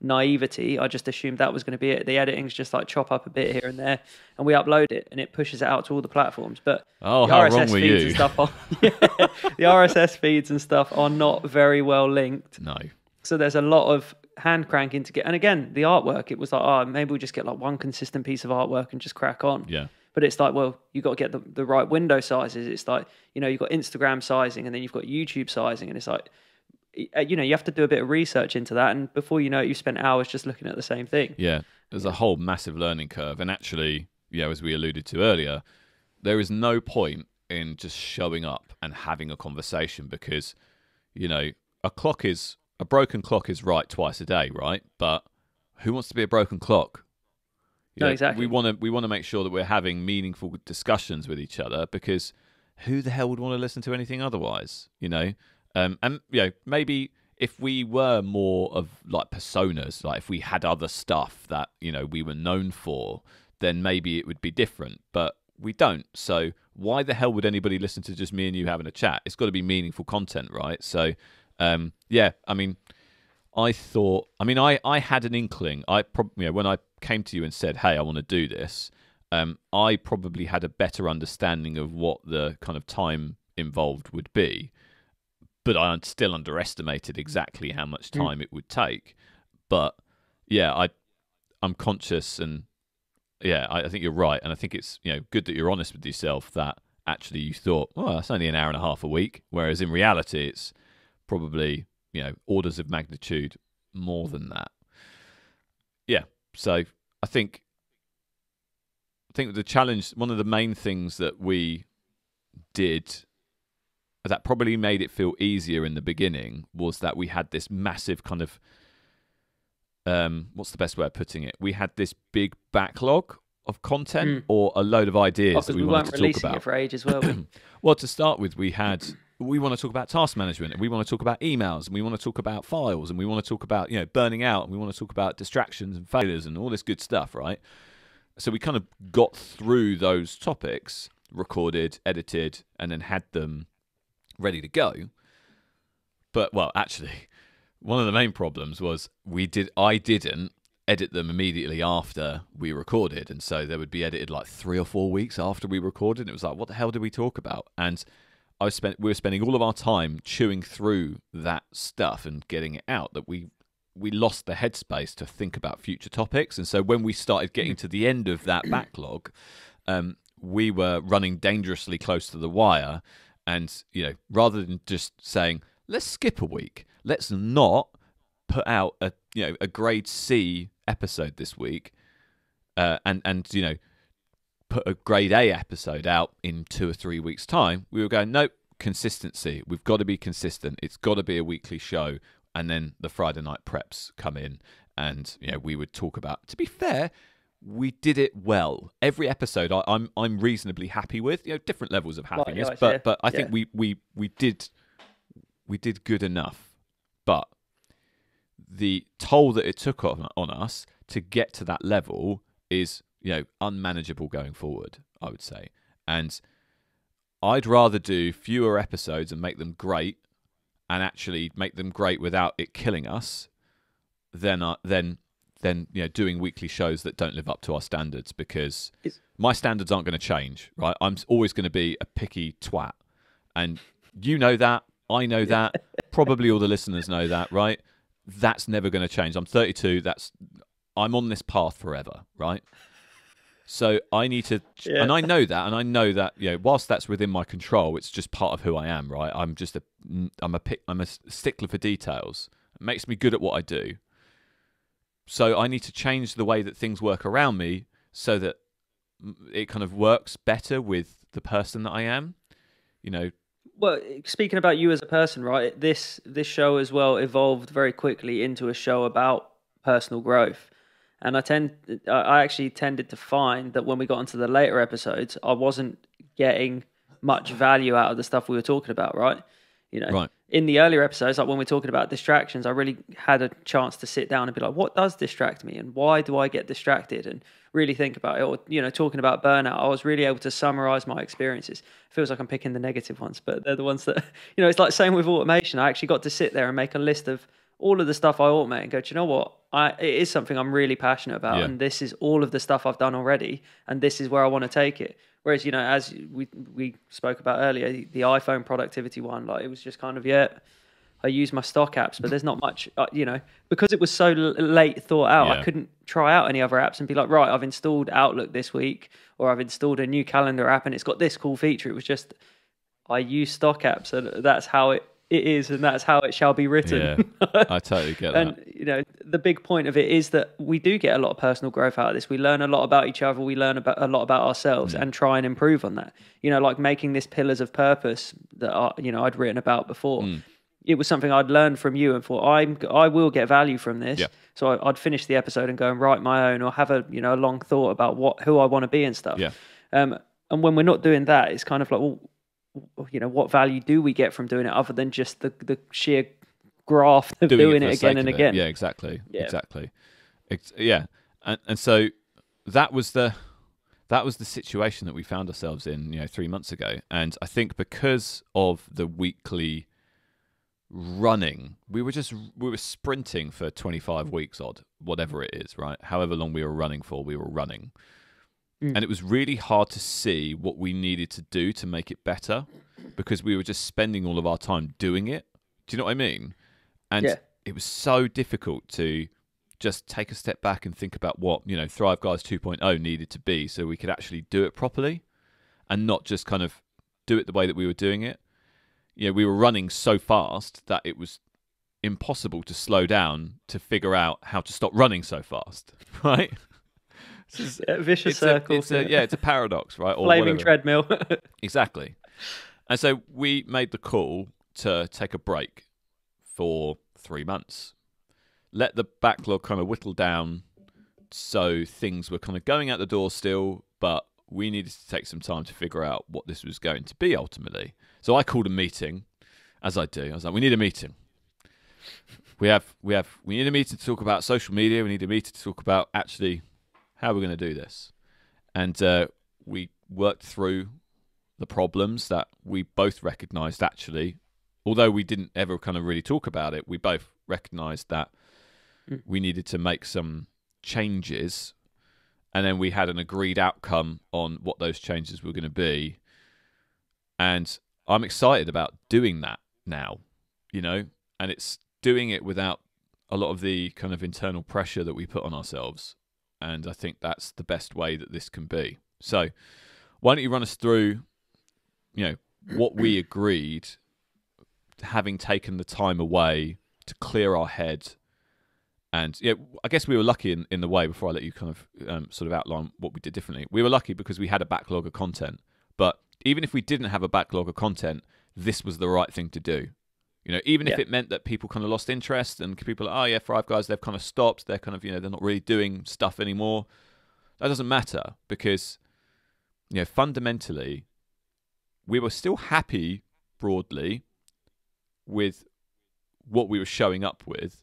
naivety, I just assumed that was going to be it. The editing's just like chop up a bit here and there, and we upload it, and it pushes it out to all the platforms. But oh, the RSS were you? stuff are, the RSS feeds and stuff are not very well linked. No. So there's a lot of hand cranking to get. And again, the artwork, it was like, oh, maybe we just get like one consistent piece of artwork and just crack on. Yeah. But it's like, well, you got to get the, the right window sizes. It's like, you know, you've got Instagram sizing and then you've got YouTube sizing. And it's like, uh, you know, you have to do a bit of research into that. And before you know it, you've spent hours just looking at the same thing. Yeah. There's a whole massive learning curve. And actually, yeah, as we alluded to earlier, there is no point in just showing up and having a conversation because, you know, a clock is a broken clock is right twice a day, right? But who wants to be a broken clock? You no, know, exactly. We want to we want to make sure that we're having meaningful discussions with each other because who the hell would want to listen to anything otherwise? You know, um, and you know maybe if we were more of like personas, like if we had other stuff that you know we were known for, then maybe it would be different. But we don't. So why the hell would anybody listen to just me and you having a chat? It's got to be meaningful content, right? So um, yeah, I mean, I thought, I mean, I, I had an inkling. I probably, you know, when I came to you and said, hey, I want to do this, um, I probably had a better understanding of what the kind of time involved would be, but I still underestimated exactly how much hmm. time mm. it would take. But yeah, I, I'm conscious and yeah, I, I think you're right. And I think it's, you know, good that you're honest with yourself that actually you thought, oh, that's only an hour and a half a week. Whereas in reality, it's, probably you know orders of magnitude more than that. Yeah, so I think I think the challenge, one of the main things that we did that probably made it feel easier in the beginning was that we had this massive kind of um, what's the best way of putting it? We had this big backlog of content mm. or a load of ideas oh, that we, we wanted to talk about. for ages, were we? well, to start with, we had we want to talk about task management and we want to talk about emails and we want to talk about files and we want to talk about you know burning out and we want to talk about distractions and failures and all this good stuff right so we kind of got through those topics recorded edited and then had them ready to go but well actually one of the main problems was we did i didn't edit them immediately after we recorded and so they would be edited like three or four weeks after we recorded and it was like what the hell did we talk about and I spent we were spending all of our time chewing through that stuff and getting it out that we we lost the headspace to think about future topics. And so when we started getting mm. to the end of that backlog, um, we were running dangerously close to the wire. And, you know, rather than just saying, let's skip a week, let's not put out a, you know, a grade C episode this week. Uh, and, and, you know, put a grade A episode out in two or three weeks' time, we were going, nope, consistency. We've got to be consistent. It's got to be a weekly show. And then the Friday night preps come in, and you know we would talk about. To be fair, we did it well. Every episode, I, am I'm, I'm reasonably happy with. You know, different levels of happiness, right, but yeah. but I think we we we did we did good enough. But the toll that it took on on us to get to that level is you know unmanageable going forward. I would say, and I'd rather do fewer episodes and make them great, and actually make them great without it killing us, than uh, than than you know doing weekly shows that don't live up to our standards because it's... my standards aren't going to change. Right, I'm always going to be a picky twat, and you know that. I know that. Probably all the listeners know that, right? That's never going to change. I'm 32. That's I'm on this path forever, right? So I need to, yeah. and I know that, and I know that you know, whilst that's within my control, it's just part of who I am, right? I'm just a, I'm a pick, I'm a stickler for details. It makes me good at what I do. So I need to change the way that things work around me so that it kind of works better with the person that I am. You know. Well, speaking about you as a person, right? This this show as well evolved very quickly into a show about personal growth and I tend, I actually tended to find that when we got into the later episodes, I wasn't getting much value out of the stuff we were talking about, right? You know, right. in the earlier episodes, like when we're talking about distractions, I really had a chance to sit down and be like, what does distract me and why do I get distracted? And really think about it. Or, you know, talking about burnout, I was really able to summarize my experiences. It feels like I'm picking the negative ones, but they're the ones that, you know, it's like same with automation. I actually got to sit there and make a list of all of the stuff I automate and go, do you know what? I, it is something I'm really passionate about, yeah. and this is all of the stuff I've done already, and this is where I want to take it. Whereas, you know, as we we spoke about earlier, the iPhone productivity one, like it was just kind of yeah, I use my stock apps, but there's not much, uh, you know, because it was so l- late thought out. Yeah. I couldn't try out any other apps and be like, right, I've installed Outlook this week, or I've installed a new calendar app, and it's got this cool feature. It was just I use stock apps, and that's how it it is and that's how it shall be written yeah, i totally get that and you know the big point of it is that we do get a lot of personal growth out of this we learn a lot about each other we learn about a lot about ourselves yeah. and try and improve on that you know like making this pillars of purpose that I, you know i'd written about before mm. It was something I'd learned from you and thought I'm I will get value from this. Yeah. So I, would finish the episode and go and write my own or have a you know a long thought about what who I want to be and stuff. Yeah. Um, and when we're not doing that, it's kind of like well, you know what value do we get from doing it other than just the the sheer graft of doing, doing it, it again and again. Yeah, exactly. Yeah. Exactly. It's, yeah. And and so that was the that was the situation that we found ourselves in, you know, 3 months ago. And I think because of the weekly running, we were just we were sprinting for 25 weeks odd, whatever it is, right? However long we were running for, we were running mm. and it was really hard to see what we needed to do to make it better because we were just spending all of our time doing it. Do you know what I mean? And yeah. it was so difficult to just take a step back and think about what, you know, Thrive Guys 2.0 needed to be so we could actually do it properly and not just kind of do it the way that we were doing it. You know, we were running so fast that it was impossible to slow down to figure out how to stop running so fast, right? This is a vicious it's circle. A, it's a, yeah, it's a paradox, right? Or Flaming whatever. treadmill. exactly. And so we made the call to take a break for three months. Let the backlog kind of whittle down so things were kind of going out the door still, but we needed to take some time to figure out what this was going to be ultimately. So I called a meeting, as I do. I was like, we need a meeting. We have we have we need a meeting to talk about social media, we need a meeting to talk about actually how are we going to do this? And uh, we worked through the problems that we both recognized actually, although we didn't ever kind of really talk about it, we both recognized that mm. we needed to make some changes. And then we had an agreed outcome on what those changes were going to be. And I'm excited about doing that now, you know, and it's doing it without a lot of the kind of internal pressure that we put on ourselves and I think that's the best way that this can be. So, why don't you run us through, you know, what we agreed, having taken the time away to clear our head, and yeah, I guess we were lucky in, in the way. Before I let you kind of um, sort of outline what we did differently, we were lucky because we had a backlog of content. But even if we didn't have a backlog of content, this was the right thing to do you know, even yeah. if it meant that people kind of lost interest and people, are, oh yeah, Five Guys, they've kind of stopped. They're kind of, you know, they're not really doing stuff anymore. That doesn't matter because, you know, fundamentally, we were still happy broadly with what we were showing up with,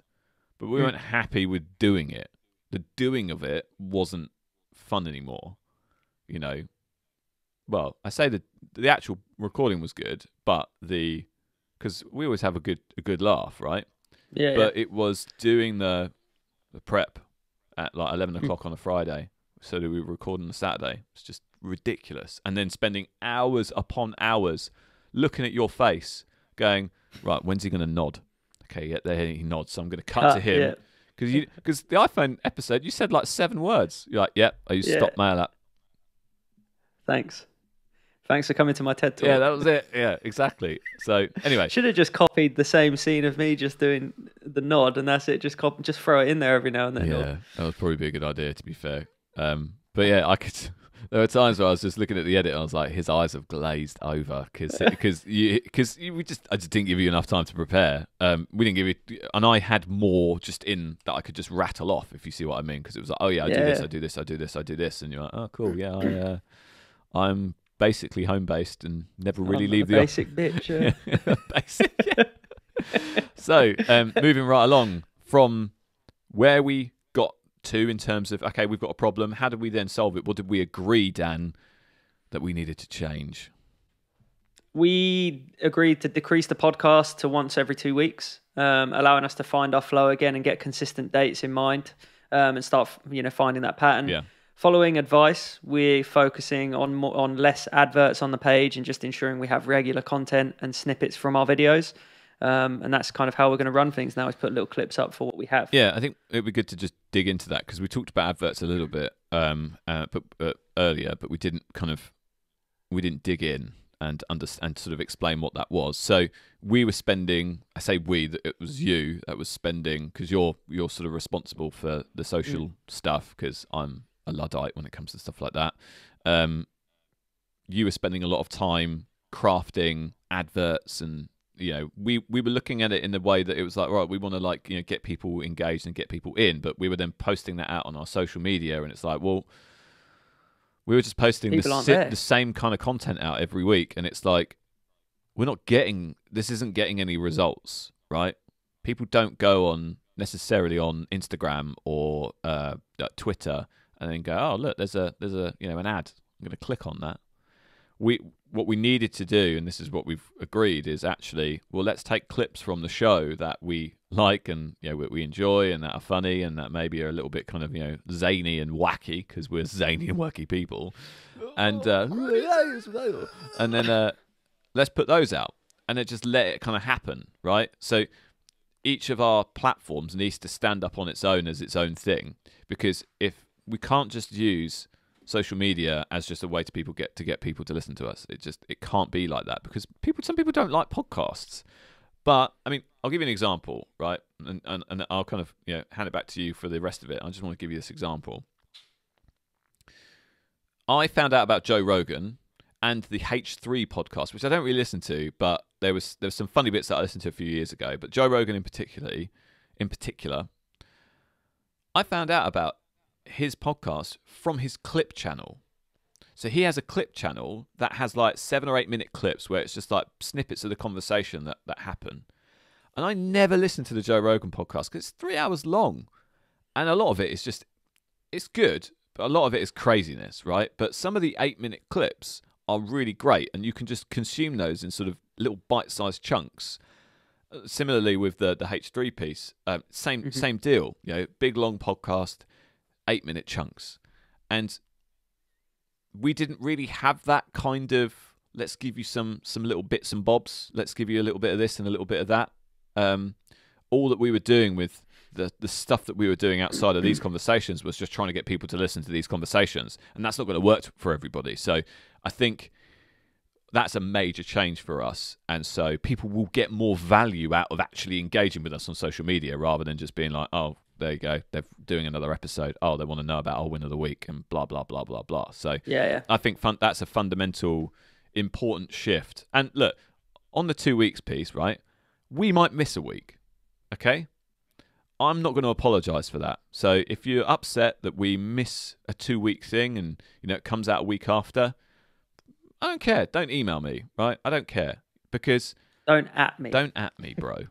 but we hmm. weren't happy with doing it. The doing of it wasn't fun anymore. You know, well, I say the the actual recording was good, but the because we always have a good a good laugh, right? Yeah. But yeah. it was doing the the prep at like eleven hmm. o'clock on a Friday, so that we were recording on a Saturday. It's just ridiculous, and then spending hours upon hours looking at your face, going, right, when's he going to nod? Okay, yeah, there he nods, so I'm going to cut to ah, him. Yeah. Because you, because the iPhone episode, you said like seven words. You're like, "Yep, yeah, I used yeah. stop mail app." Thanks. Thanks for coming to my TED talk. Yeah, that was it. Yeah, exactly. So anyway, should have just copied the same scene of me just doing the nod, and that's it. Just cop- just throw it in there every now and then. Yeah, that would probably be a good idea, to be fair. Um, but yeah, I could. There were times where I was just looking at the edit, and I was like, his eyes have glazed over because because because we just I just didn't give you enough time to prepare. Um, we didn't give you, and I had more just in that I could just rattle off if you see what I mean. Because it was like, oh yeah, I do this, I do this, I do this, I do this, and you're like, oh cool, yeah, I, uh, I'm basically home based and never really I'm leave the basic bitch. Yeah. basic. Yeah. so um, moving right along from where we got to in terms of okay, we've got a problem. How did we then solve it? What did we agree, Dan, that we needed to change? We agreed to decrease the podcast to once every two weeks, um, allowing us to find our flow again and get consistent dates in mind um, and start, you know, finding that pattern. Yeah Following advice, we're focusing on more, on less adverts on the page and just ensuring we have regular content and snippets from our videos. Um, and that's kind of how we're going to run things now is put little clips up for what we have. Yeah, I think it'd be good to just dig into that because we talked about adverts a little bit um, uh, but, uh, earlier, but we didn't kind of we didn't dig in and understand sort of explain what that was. So we were spending, I say we, that it was you that was spending because you're you're sort of responsible for the mm. social mm. stuff because I'm a luddite when it comes to stuff like that. Um, you were spending a lot of time crafting adverts and you know we we were looking at it in the way that it was like right we want to like you know get people engaged and get people in but we were then posting that out on our social media and it's like well we were just posting the, si- the same kind of content out every week and it's like we're not getting this isn't getting any results right people don't go on necessarily on instagram or uh, twitter and then go, oh look, there's a there's a you know an ad. I'm going to click on that. We what we needed to do, and this is what we've agreed, is actually well, let's take clips from the show that we like and you know we, we enjoy and that are funny and that maybe are a little bit kind of you know zany and wacky because we're zany and wacky people, and uh, oh, and then uh, let's put those out and then just let it kind of happen, right? So each of our platforms needs to stand up on its own as its own thing because if we can't just use social media as just a way to people get to get people to listen to us. It just it can't be like that because people some people don't like podcasts. But I mean, I'll give you an example, right? And and, and I'll kind of you know, hand it back to you for the rest of it. I just want to give you this example. I found out about Joe Rogan and the H3 podcast, which I don't really listen to, but there was there was some funny bits that I listened to a few years ago. But Joe Rogan in particular, in particular, I found out about his podcast from his clip channel. So he has a clip channel that has like seven or eight minute clips where it's just like snippets of the conversation that, that happen. And I never listen to the Joe Rogan podcast because it's three hours long. And a lot of it is just, it's good, but a lot of it is craziness, right? But some of the eight minute clips are really great and you can just consume those in sort of little bite sized chunks. Uh, similarly with the, the H3 piece, uh, same mm-hmm. same deal. You know, big long podcast, eight minute chunks. And we didn't really have that kind of let's give you some some little bits and bobs. Let's give you a little bit of this and a little bit of that. Um, all that we were doing with the the stuff that we were doing outside of these conversations was just trying to get people to listen to these conversations, and that's not going to work for everybody. So I think that's a major change for us, and so people will get more value out of actually engaging with us on social media rather than just being like, oh, there you go. They're doing another episode. Oh, they want to know about our win of the week and blah blah blah blah blah. So yeah, yeah. I think fun- that's a fundamental, important shift. And look, on the two weeks piece, right? We might miss a week. Okay, I'm not going to apologize for that. So if you're upset that we miss a two week thing and you know it comes out a week after, I don't care. Don't email me, right? I don't care because don't at me. Don't at me, bro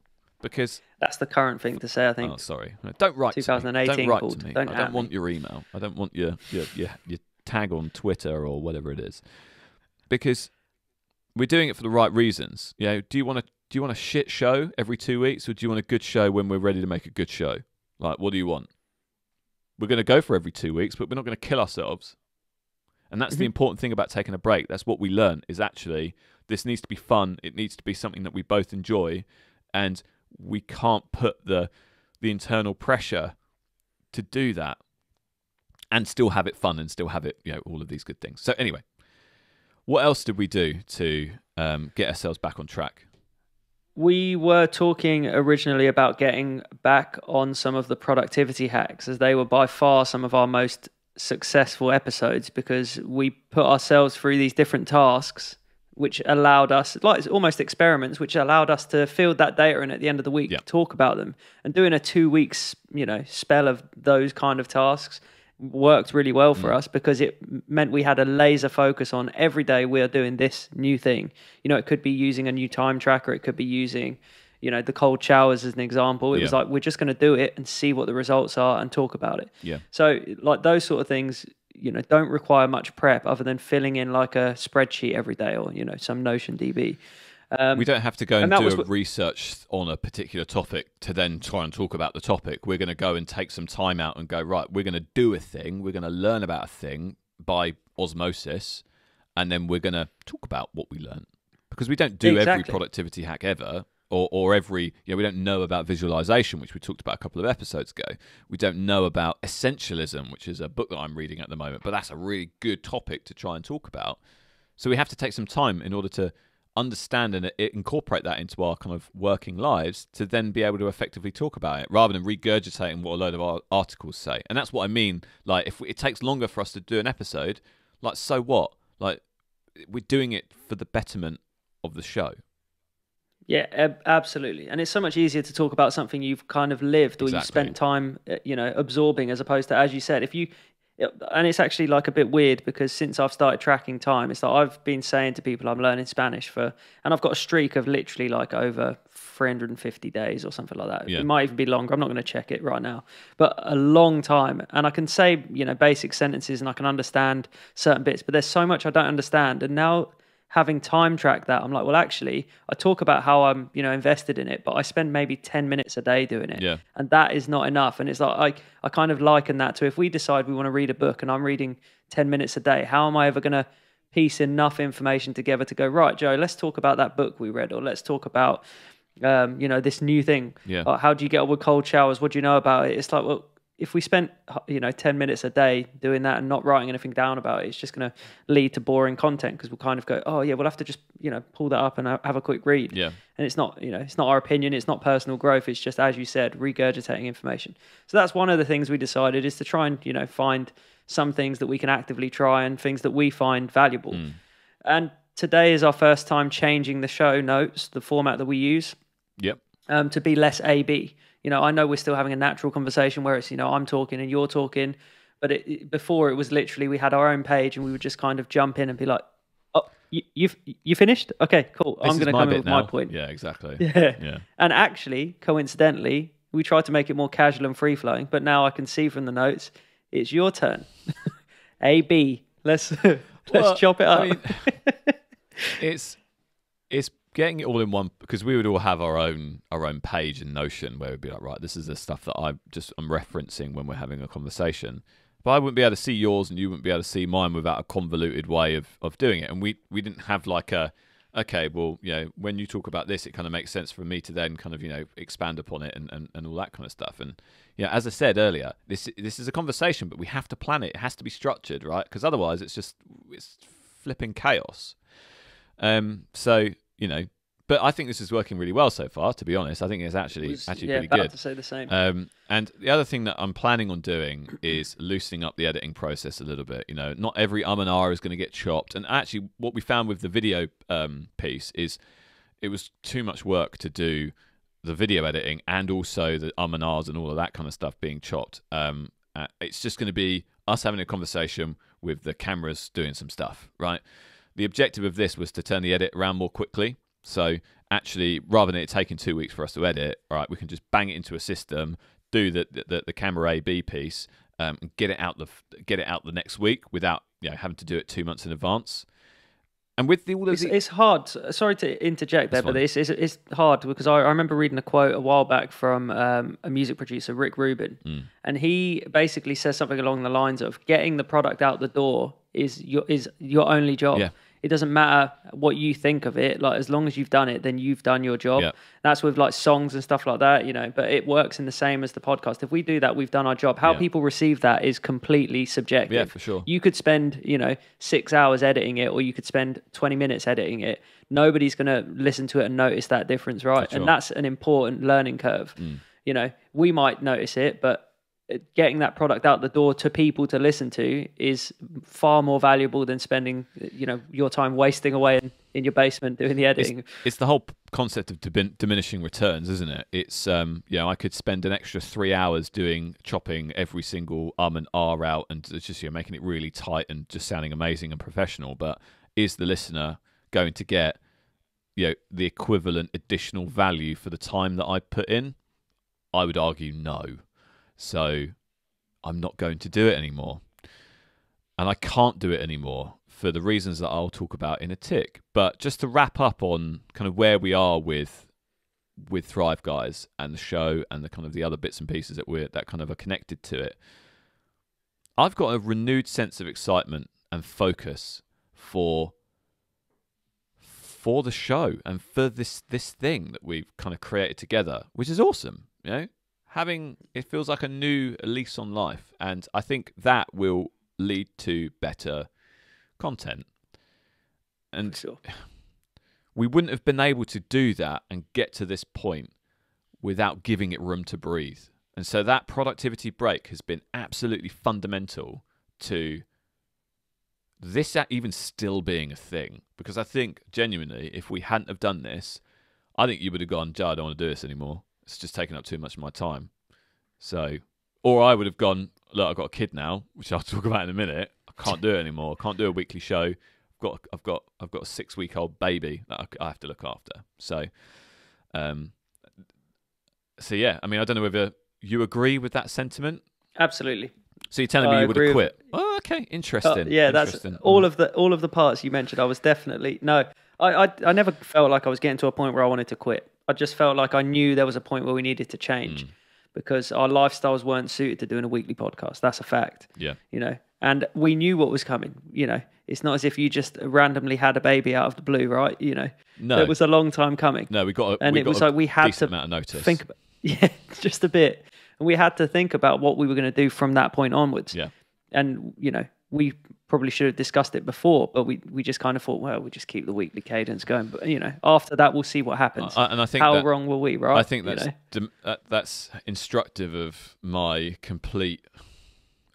because that's the current thing to say. I think. Oh, sorry. don't write. 2018. To me. Don't write to me. Don't I don't want me. your email. I don't want your, your your your tag on Twitter or whatever it is, because we're doing it for the right reasons. You know, do you want to do you want a shit show every two weeks, or do you want a good show when we're ready to make a good show? Like, what do you want? We're going to go for every two weeks, but we're not going to kill ourselves. And that's mm -hmm. the mm-hmm. important thing about taking a break. That's what we learn is actually this needs to be fun. It needs to be something that we both enjoy, and we can't put the the internal pressure to do that and still have it fun and still have it you know all of these good things so anyway what else did we do to um, get ourselves back on track we were talking originally about getting back on some of the productivity hacks as they were by far some of our most successful episodes because we put ourselves through these different tasks which allowed us like almost experiments which allowed us to field that data and at the end of the week yeah. talk about them and doing a two weeks you know spell of those kind of tasks worked really well for mm. us because it meant we had a laser focus on every day we are doing this new thing you know it could be using a new time tracker it could be using you know the cold showers as an example it yeah. was like we're just going to do it and see what the results are and talk about it yeah so like those sort of things you know don't require much prep other than filling in like a spreadsheet every day or you know some Notion DB. Um, we don't have to go and, and do what... research on a particular topic to then try and talk about the topic. We're going to go and take some time out and go right. We're going to do a thing. We're going to learn about a thing by osmosis, and then we're going to talk about what we learned because we don't do exactly. every productivity hack ever or, or every, you know, we don't know about visualization, which we talked about a couple of episodes ago. We don't know about essentialism, which is a book that I'm reading at the moment, but that's a really good topic to try and talk about. So we have to take some time in order to understand and uh, incorporate that into our kind of working lives to then be able to effectively talk about it rather than regurgitating what a load of articles say. And that's what I mean. Like, if it takes longer for us to do an episode, like, so what? Like, we're doing it for the betterment of the show. Yeah, absolutely. And it's so much easier to talk about something you've kind of lived or exactly. you spent time, eh, you know, absorbing as opposed to, as you said, if you, eh, and it's actually like a bit weird because since I've started tracking time, it's like I've been saying to people I'm learning Spanish for, and I've got a streak of literally like over 350 days or something like that. Yeah. It might even be longer. I'm not going to check it right now, but a long time. And I can say, you know, basic sentences and I can understand certain bits, but there's so much I don't understand. And now having time track that, I'm like, well, actually, I talk about how I'm, you know, invested in it, but I spend maybe 10 minutes a day doing it. Yeah. And that is not enough. And it's like, I, I kind of liken that to if we decide we want to read a book and I'm reading 10 minutes a day, how am I ever going to piece enough information together to go, right, Joe, let's talk about that book we read, or let's talk about, um, you know, this new thing. Yeah. Uh, how do you get on with cold showers? What do you know about it? It's like, well, if we spent you know 10 minutes a day doing that and not writing anything down about it it's just going to lead to boring content because we'll kind of go oh yeah we'll have to just you know pull that up and have a quick read yeah and it's not you know it's not our opinion it's not personal growth it's just as you said regurgitating information so that's one of the things we decided is to try and you know find some things that we can actively try and things that we find valuable mm. and today is our first time changing the show notes the format that we use yep um, to be less ab you know, I know we're still having a natural conversation where it's, you know, I'm talking and you're talking, but it, before it was literally we had our own page and we would just kind of jump in and be like, oh, you, you've you finished? Okay, cool. This I'm going to come in with now. my point. Yeah, exactly. Yeah. yeah. And actually, coincidentally, we tried to make it more casual and free flowing, but now I can see from the notes, it's your turn. A B. Let's let's well, chop it up. I mean, it's it's getting it all in one because we would all have our own our own page in Notion where we'd be like, right, this is the stuff that I just I'm referencing when we're having a conversation. But I wouldn't be able to see yours and you wouldn't be able to see mine without a convoluted way of, of doing it. And we we didn't have like a okay, well, you know, when you talk about this, it kind of makes sense for me to then kind of, you know, expand upon it and, and, and all that kind of stuff. And, yeah as I said earlier, this this is a conversation, but we have to plan it. It has to be structured, right? Because otherwise it's just, it's flipping chaos. Um, so you know, but I think this is working really well so far. To be honest, I think it's actually it was, actually yeah, pretty about good. to say the same. Um, and the other thing that I'm planning on doing is loosening up the editing process a little bit. You know, not every um and R is going to get chopped. And actually, what we found with the video um, piece is it was too much work to do the video editing and also the um and R's and all of that kind of stuff being chopped. Um, uh, it's just going to be us having a conversation with the cameras doing some stuff, right? The objective of this was to turn the edit around more quickly. So actually, rather than it taking two weeks for us to edit, right, we can just bang it into a system, do the the, the camera A B piece, um, and get it out the get it out the next week without you know having to do it two months in advance. And with the, all it's, it's, hard. Sorry to interject there, but it's, it's, it's hard because I, I, remember reading a quote a while back from um, a music producer, Rick Rubin, mm. and he basically says something along the lines of getting the product out the door is your is your only job. Yeah it doesn't matter what you think of it. Like as long as you've done it, then you've done your job. Yep. That's with like songs and stuff like that, you know. But it works in the same as the podcast. If we do that, we've done our job. How yeah. people receive that is completely subjective. Yeah, for sure. You could spend you know six hours editing it, or you could spend twenty minutes editing it. Nobody's gonna listen to it and notice that difference, right? Sure. And that's an important learning curve. Mm. You know, we might notice it, but getting that product out the door to people to listen to is far more valuable than spending you know your time wasting away in, in your basement doing the editing it's, it's the whole concept of diminishing returns isn't it it's um you know i could spend an extra three hours doing chopping every single um and r out and it's just you know making it really tight and just sounding amazing and professional but is the listener going to get you know the equivalent additional value for the time that i put in i would argue no so I'm not going to do it anymore. And I can't do it anymore for the reasons that I'll talk about in a tick. But just to wrap up on kind of where we are with with Thrive Guys and the show and the kind of the other bits and pieces that we're that kind of are connected to it. I've got a renewed sense of excitement and focus for for the show and for this this thing that we've kind of created together, which is awesome. You know, having it feels like a new lease on life, and I think that will lead to better content. And sure. we wouldn't have been able to do that and get to this point without giving it room to breathe. And so that productivity break has been absolutely fundamental to this even still being a thing. Because I think genuinely, if we hadn't have done this, I think you would have gone, I don't want to do this anymore. It's just taking up too much of my time. So, or I would have gone, look, I've got a kid now, which I'll talk about in a minute. I can't do it anymore. I can't do a weekly show. I've got, I've got, I've got a six-week-old baby that I, I have to look after. So, um, so yeah, I mean, I don't know whether you agree with that sentiment. Absolutely. So you're telling me I you would have quit? With... Oh, okay, interesting. Uh, yeah, interesting. that's mm. all of the all of the parts you mentioned. I was definitely no, I, I I never felt like I was getting to a point where I wanted to quit. I just felt like I knew there was a point where we needed to change mm. because our lifestyles weren't suited to doing a weekly podcast. That's a fact. Yeah. You know, and we knew what was coming. You know, it's not as if you just randomly had a baby out of the blue, right? You know, no, it was a long time coming. No, we got, a, and we it got was like we had to amount of notice. think, about, yeah, just a bit, and we had to think about what we were going to do from that point onwards. Yeah, and you know, we probably should have discussed it before, but we, we just kind of thought, well, we'll just keep the weekly cadence going. But you know, after that, we'll see what happens. Uh, and I think how that, wrong were we, right? I think that's you know? that, that's instructive of my complete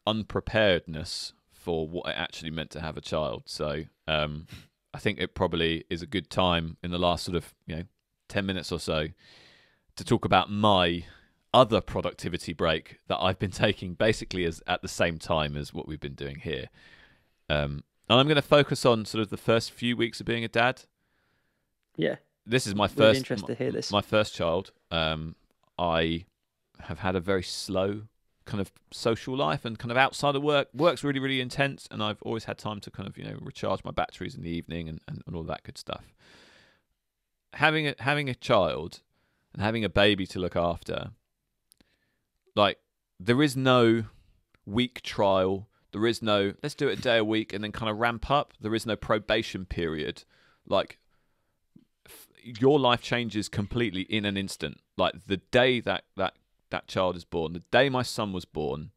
unpreparedness for what it actually meant to have a child. So um, I think it probably is a good time in the last sort of you know ten minutes or so to talk about my other productivity break that I've been taking basically as at the same time as what we've been doing here um, and I'm going to focus on sort of the first few weeks of being a dad. Yeah. This is my first. Really interested my, to hear this. My first child. Um, I have had a very slow kind of social life and kind of outside of work. Work's really, really intense, and I've always had time to kind of you know recharge my batteries in the evening and, and, and all that good stuff. Having a, having a child and having a baby to look after, like there is no week trial there is no let's do it a day a week and then kind of ramp up. There is no probation period. Like your life changes completely in an instant. Like the day that that that child is born, the day my son was born,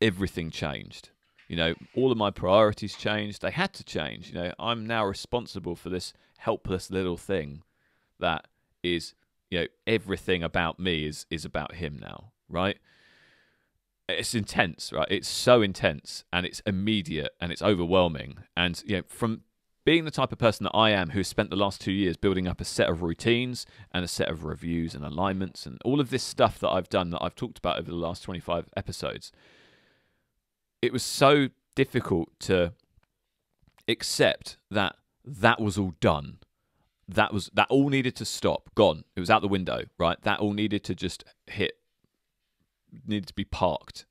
everything changed. You know, all of my priorities changed. They had to change. You know, I'm now responsible for this helpless little thing that is, you know, everything about me is is about him now, right? it's intense, right? It's so intense and it's immediate and it's overwhelming. And you know, from being the type of person that I am who has spent the last two years building up a set of routines and a set of reviews and alignments and all of this stuff that I've done that I've talked about over the last 25 episodes, it was so difficult to accept that that was all done. That was that all needed to stop, gone. It was out the window, right? That all needed to just hit needed to be parked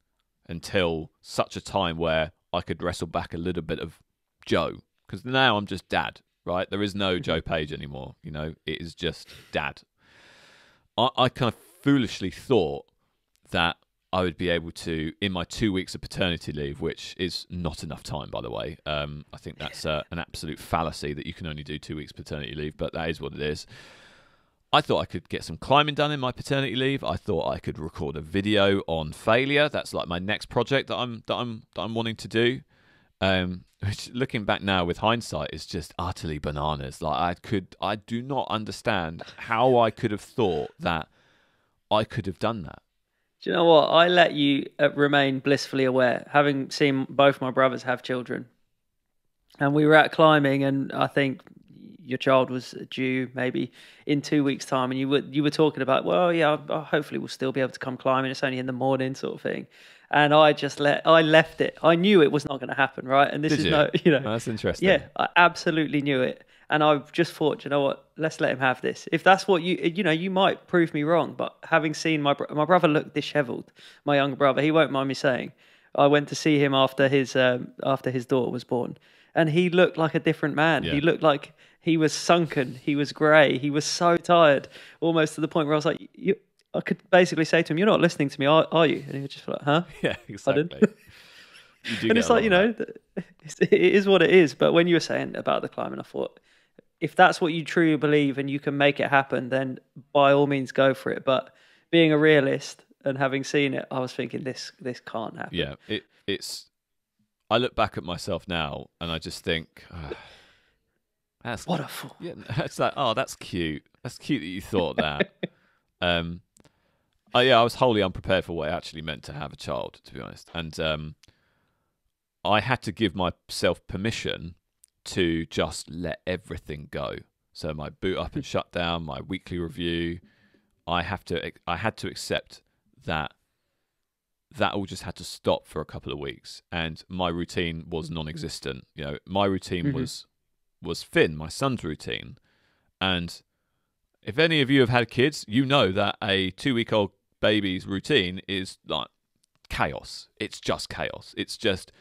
until such a time where I could wrestle back a little bit of Joe because now I'm just dad, right? There is no mm-hmm. Joe Page anymore. You know, it is just dad. I, I kind of foolishly thought that I would be able to in my two weeks of paternity leave, which is not enough time, by the way. Um, I think that's uh, an absolute fallacy that you can only do two weeks paternity leave, but that is what it is. I thought I could get some climbing done in my paternity leave. I thought I could record a video on failure. That's like my next project that I'm that I'm that I'm wanting to do. Um, which looking back now with hindsight is just utterly bananas. Like I could I do not understand how I could have thought that I could have done that. Do you know what? I let you uh, remain blissfully aware, having seen both my brothers have children. And we were out climbing, and I think your child was due maybe in two weeks' time, and you were you were talking about, well, yeah, hopefully we'll still be able to come climbing. It's only in the morning, sort of thing. And I just let I left it. I knew it was not going to happen, right? And this Did is you? no, you know, that's interesting. Yeah, I absolutely knew it, and I just thought, you know what, let's let him have this. If that's what you, you know, you might prove me wrong, but having seen my my brother look dishevelled, my younger brother, he won't mind me saying, I went to see him after his um, after his daughter was born, and he looked like a different man. Yeah. He looked like he was sunken. He was grey. He was so tired, almost to the point where I was like, you, I could basically say to him, "You're not listening to me, are, are you?" And he was just like, "Huh?" Yeah, exactly. and it's like you know, it is what it is. But when you were saying about the climbing, I thought if that's what you truly believe and you can make it happen, then by all means go for it. But being a realist and having seen it, I was thinking this this can't happen. Yeah, it, it's. I look back at myself now and I just think. Ah, that's what a fool. Yeah, it's like, oh, that's cute. That's cute that you thought that. um, oh yeah, I was wholly unprepared for what it actually meant to have a child, to be honest, and um, I had to give myself permission to just let everything go. So my boot up and shut down, my weekly review, I have to, I had to accept that that all just had to stop for a couple of weeks and my routine was mm-hmm. non-existent you know my routine mm-hmm. was was Finn, my son's routine. And if any of you have had kids, you know that a two week old baby's routine is like chaos. It's just chaos. It's just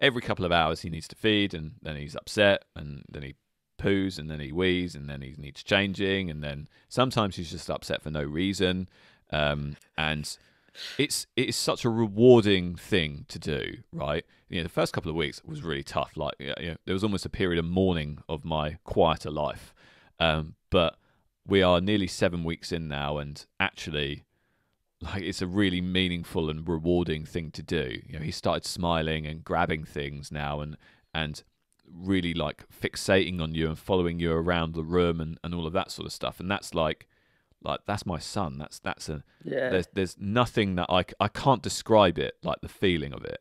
every couple of hours he needs to feed and then he's upset and then he poos and then he wheezes and then he needs changing and then sometimes he's just upset for no reason. Um, and it's it is such a rewarding thing to do, right? You know, the first couple of weeks was really tough. Like, you know, there was almost a period of mourning of my quieter life. Um, but we are nearly seven weeks in now, and actually, like, it's a really meaningful and rewarding thing to do. You know, he started smiling and grabbing things now, and and really like fixating on you and following you around the room and, and all of that sort of stuff. And that's like like that's my son that's that's a yeah. there's there's nothing that I, I can't describe it like the feeling of it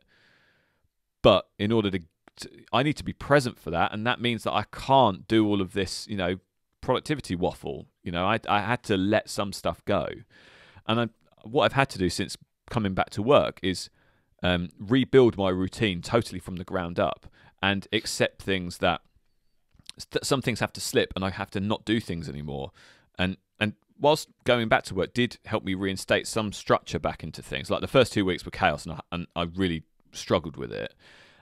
but in order to, to, I need to be present for that and that means that I can't do all of this you know productivity waffle you know I I had to let some stuff go and I, what I've had to do since coming back to work is um, rebuild my routine totally from the ground up and accept things that, that some things have to slip and I have to not do things anymore and and whilst going back to work did help me reinstate some structure back into things. Like the first two weeks were chaos, and I, and I really struggled with it.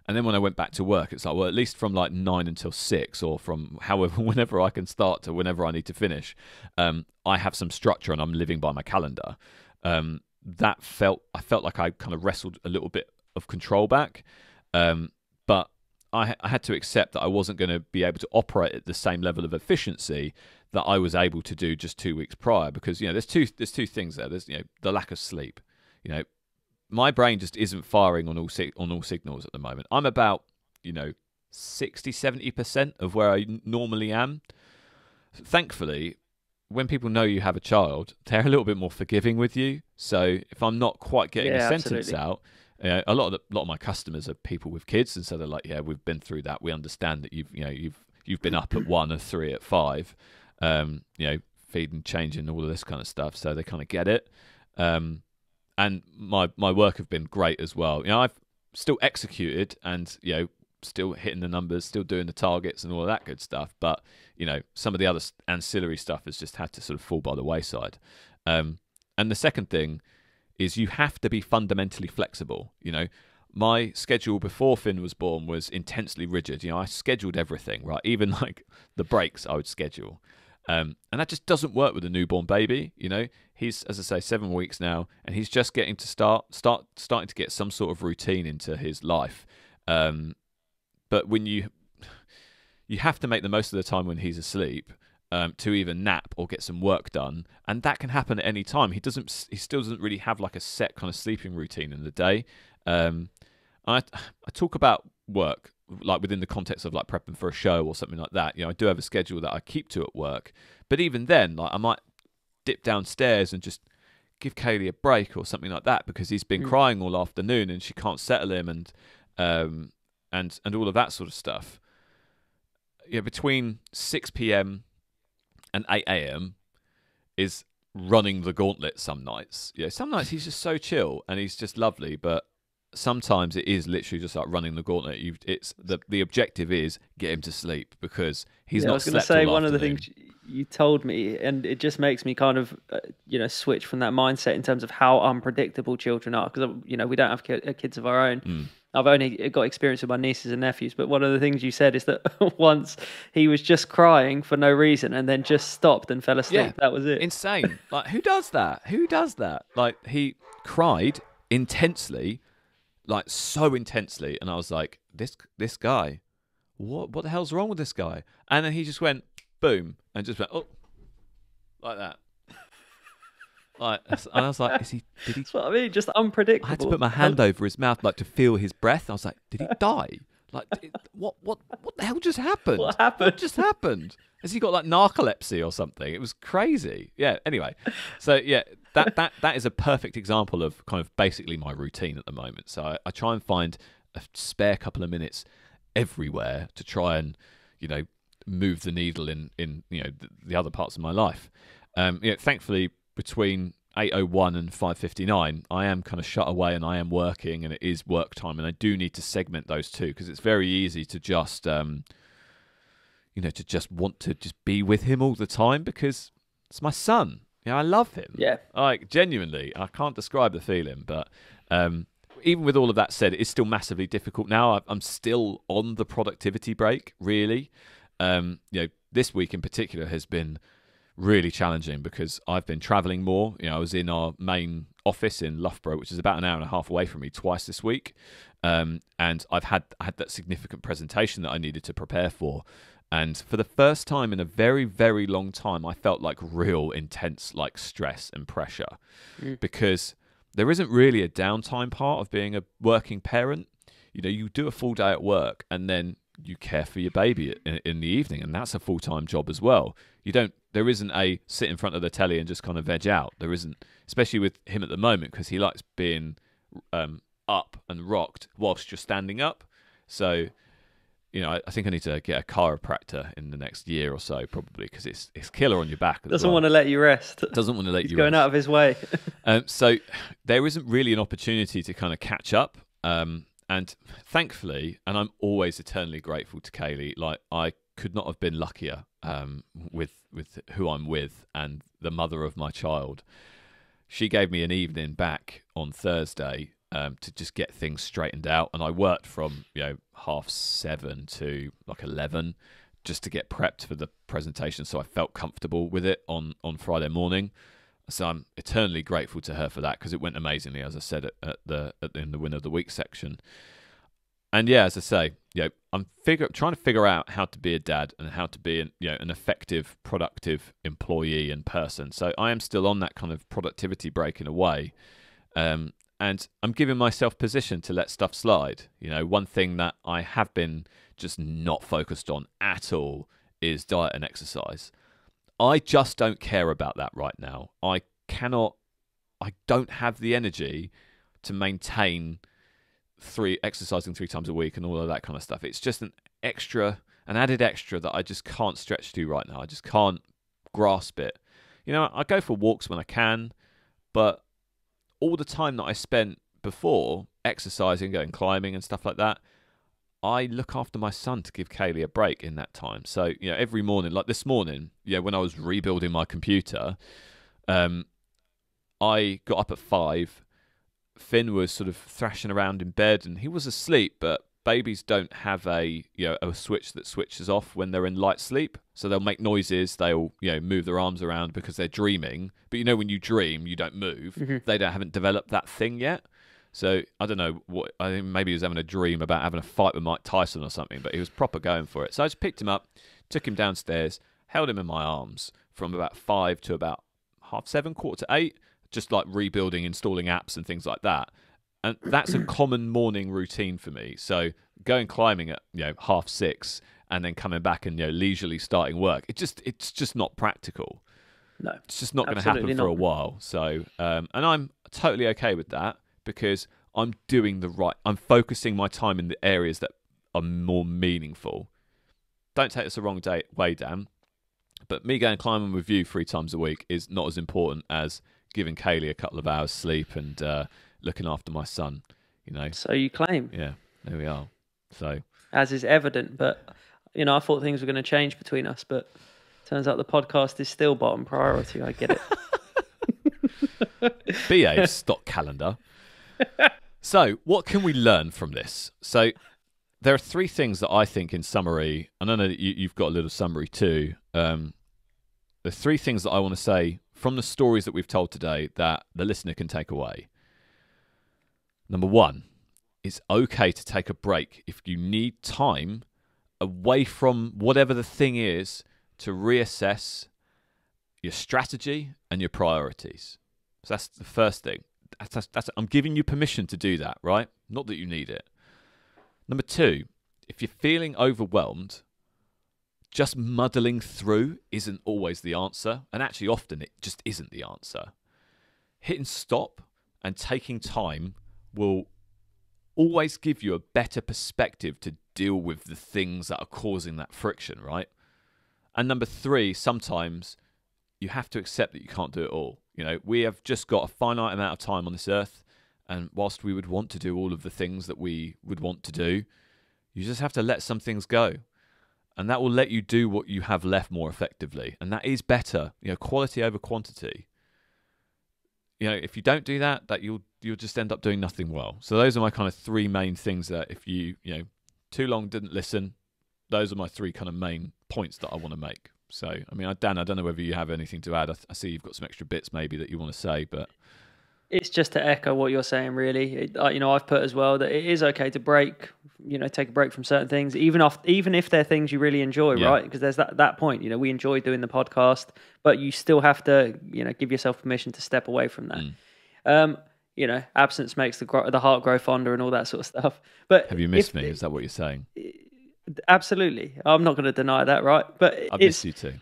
And then when I went back to work, it's like, well, at least from like nine until six, or from however, whenever I can start to whenever I need to finish, um, I have some structure and I'm living by my calendar. Um, that felt, I felt like I kind of wrestled a little bit of control back. Um, I, I had to accept that I wasn't going to be able to operate at the same level of efficiency that I was able to do just two weeks prior because you know there's two there's two things there there's you know the lack of sleep you know my brain just isn't firing on all on all signals at the moment I'm about you know 60 70% of where I normally am thankfully when people know you have a child they're a little bit more forgiving with you so if I'm not quite getting yeah, a sentence absolutely. out a lot of the, lot of my customers are people with kids, and so they're like, "Yeah, we've been through that. We understand that you've you know you've you've been up at one or three at five, um, you know, feeding, changing, all of this kind of stuff." So they kind of get it. Um, and my my work have been great as well. You know, I've still executed and you know still hitting the numbers, still doing the targets and all of that good stuff. But you know, some of the other ancillary stuff has just had to sort of fall by the wayside. Um, and the second thing is you have to be fundamentally flexible. You know, my schedule before Finn was born was intensely rigid. You know, I scheduled everything, right? Even like the breaks I would schedule. Um, and that just doesn't work with a newborn baby. You know, he's as I say seven weeks now, and he's just getting to start start starting to get some sort of routine into his life. Um, but when you you have to make the most of the time when he's asleep, um, to either nap or get some work done, and that can happen at any time. He doesn't. He still doesn't really have like a set kind of sleeping routine in the day. Um, I I talk about work like within the context of like prepping for a show or something like that. You know, I do have a schedule that I keep to at work, but even then, like I might dip downstairs and just give Kaylee a break or something like that because he's been mm. crying all afternoon and she can't settle him and um and and all of that sort of stuff. Yeah, between six p.m and 8 a.m. is running the gauntlet some nights. Yeah, some nights he's just so chill and he's just lovely, but sometimes it is literally just like running the gauntlet. You've, it's the the objective is get him to sleep because he's yeah, not. going to say one afternoon. of the things you told me, and it just makes me kind of uh, you know switch from that mindset in terms of how unpredictable children are because uh, you know we don't have uh, kids of our own. Mm. I've only got experience with my nieces and nephews, but one of the things you said is that once he was just crying for no reason and then just stopped and fell asleep. Yeah. That was it. Insane. like who does that? Who does that? Like he cried intensely, like so intensely, and I was like, this this guy, what what the hell's wrong with this guy? And then he just went boom and just went oh, like that. Like, and I was like, is he? Did he? That's what I mean. Just unpredictable. I had to put my hand over his mouth, like to feel his breath. I was like, did he die? Like, what? What? What the hell just happened? What happened? What just happened? Has he got like narcolepsy or something? It was crazy. Yeah. Anyway, so yeah, that that that is a perfect example of kind of basically my routine at the moment. So I, I try and find a spare couple of minutes everywhere to try and you know move the needle in in you know the, the other parts of my life. Um, you know, thankfully, between 801 and 559 i am kind of shut away and i am working and it is work time and i do need to segment those two because it's very easy to just um, you know to just want to just be with him all the time because it's my son you know, i love him yeah like genuinely i can't describe the feeling but um, even with all of that said it's still massively difficult now i'm still on the productivity break really um, you know this week in particular has been really challenging because I've been traveling more. You know, I was in our main office in Loughborough, which is about an hour and a half away from me, twice this week. Um, and I've had had that significant presentation that I needed to prepare for. And for the first time in a very, very long time, I felt like real intense like stress and pressure mm. because there isn't really a downtime part of being a working parent. You know, you do a full day at work and then you care for your baby in, in the evening, and that's a full time job as well. You don't there isn't a sit in front of the telly and just kind of veg out. There isn't, especially with him at the moment, because he likes being um, up and rocked whilst you're standing up. So, you know, I, I, think I need to get a chiropractor in the next year or so, probably, because it's it's killer on your back. Doesn't well. want to let you rest. Doesn't want to let He's you. Going rest. out of his way. um, so, there isn't really an opportunity to kind of catch up. Um, and thankfully, and I'm always eternally grateful to Kaylee. Like I could not have been luckier um, with with who I'm with and the mother of my child. She gave me an evening back on Thursday um, to just get things straightened out, and I worked from you know half seven to like eleven just to get prepped for the presentation, so I felt comfortable with it on on Friday morning. So I'm eternally grateful to her for that because it went amazingly, as I said at, at the at the, in the win of the week section. And yeah, as I say, you know, I'm figure trying to figure out how to be a dad and how to be an, you know an effective, productive employee and person. So I am still on that kind of productivity break in a way, um, and I'm giving myself position to let stuff slide. You know, one thing that I have been just not focused on at all is diet and exercise. I just don't care about that right now. I cannot. I don't have the energy to maintain three exercising three times a week and all of that kind of stuff. It's just an extra, an added extra that I just can't stretch to right now. I just can't grasp it. You know, I go for walks when I can, but all the time that I spent before exercising, going climbing and stuff like that, I look after my son to give Kaylee a break in that time. So, you know, every morning, like this morning, yeah, when I was rebuilding my computer, um, I got up at five Finn was sort of thrashing around in bed and he was asleep, but babies don't have a you know a switch that switches off when they're in light sleep so they'll make noises they'll you know move their arms around because they're dreaming but you know when you dream you don't move mm-hmm. they don't haven't developed that thing yet so i don't know what i think maybe he was having a dream about having a fight with mike tyson or something but he was proper going for it so i just picked him up took him downstairs held him in my arms from about five to about half seven quarter to eight just like rebuilding, installing apps and things like that. And that's a common morning routine for me. So going climbing at you know half six and then coming back and you know leisurely starting work. It just it's just not practical. No, it's just not going to happen for a while. So um, and I'm totally okay with that because I'm doing the right. I'm focusing my time in the areas that are more meaningful. Don't take this the wrong day, way, Dan. But me going climbing with you three times a week is not as important as giving Kaylee a couple of hours sleep and uh, looking after my son. You know. So you claim. Yeah, there we are. So. As is evident, but you know, I thought things were going to change between us, but turns out the podcast is still bottom priority. I get it. BA stock calendar. So, what can we learn from this? So, there are three things that I think, in summary, and I know you, have got a little summary too. Um, the three things that I want to say from the stories that we've told today that the listener can take away? Number one, it's okay to take a break if you need time away from whatever the thing is to reassess your strategy and your priorities. So that's the first thing. That's, that's, that's, I'm giving you permission to do that, right? Not that you need it. Number two, if you're feeling overwhelmed, just muddling through isn't always the answer, and actually, often it just isn't the answer. Hitting stop and taking time will always give you a better perspective to deal with the things that are causing that friction, right? And number three, sometimes you have to accept that you can't do it all. You know, we have just got a finite amount of time on this earth, and whilst we would want to do all of the things that we would want to do, you just have to let some things go and that will let you do what you have left more effectively and that is better you know quality over quantity you know if you don't do that that you'll you'll just end up doing nothing well so those are my kind of three main things that if you you know too long didn't listen those are my three kind of main points that i want to make so i mean dan i don't know whether you have anything to add I, I see you've got some extra bits maybe that you want to say but it's just to echo what you're saying, really. It, you know, I've put as well that it is okay to break. You know, take a break from certain things, even off, even if they're things you really enjoy, yeah. right? Because there's that that point. You know, we enjoy doing the podcast, but you still have to, you know, give yourself permission to step away from that. Mm. Um, you know, absence makes the gro- the heart grow fonder and all that sort of stuff. But have you missed if, me? Is that what you're saying? Absolutely, I'm not going to deny that, right? But I miss you too.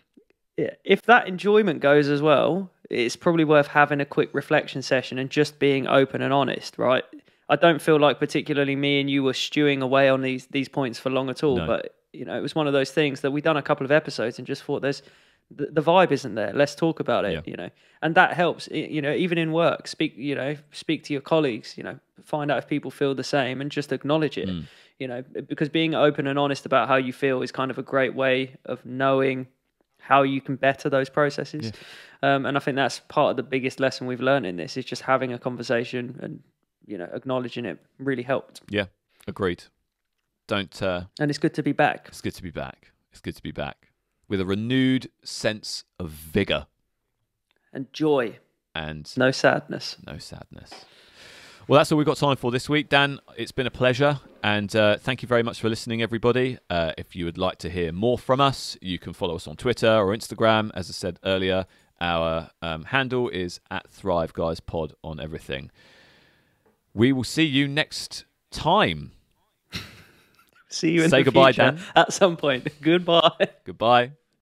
Yeah, if that enjoyment goes as well, it's probably worth having a quick reflection session and just being open and honest, right? I don't feel like particularly me and you were stewing away on these these points for long at all, no. but you know, it was one of those things that we done a couple of episodes and just thought there's the, the vibe isn't there. Let's talk about it, yeah. you know. And that helps, you know, even in work, speak, you know, speak to your colleagues, you know, find out if people feel the same and just acknowledge it. Mm. You know, because being open and honest about how you feel is kind of a great way of knowing how you can better those processes. Yeah. Um, and I think that's part of the biggest lesson we've learned in this is just having a conversation and you know acknowledging it really helped. Yeah, agreed. Don't. Uh, and it's good to be back. It's good to be back. It's good to be back with a renewed sense of vigor and joy and no sadness. No sadness. Well, that's all we've got time for this week, Dan. It's been a pleasure, and uh, thank you very much for listening, everybody. Uh, if you would like to hear more from us, you can follow us on Twitter or Instagram. As I said earlier, our um, handle is at Thrive Guys Pod on everything. We will see you next time. see you. Say goodbye, future, Dan. At some point. Goodbye. Goodbye.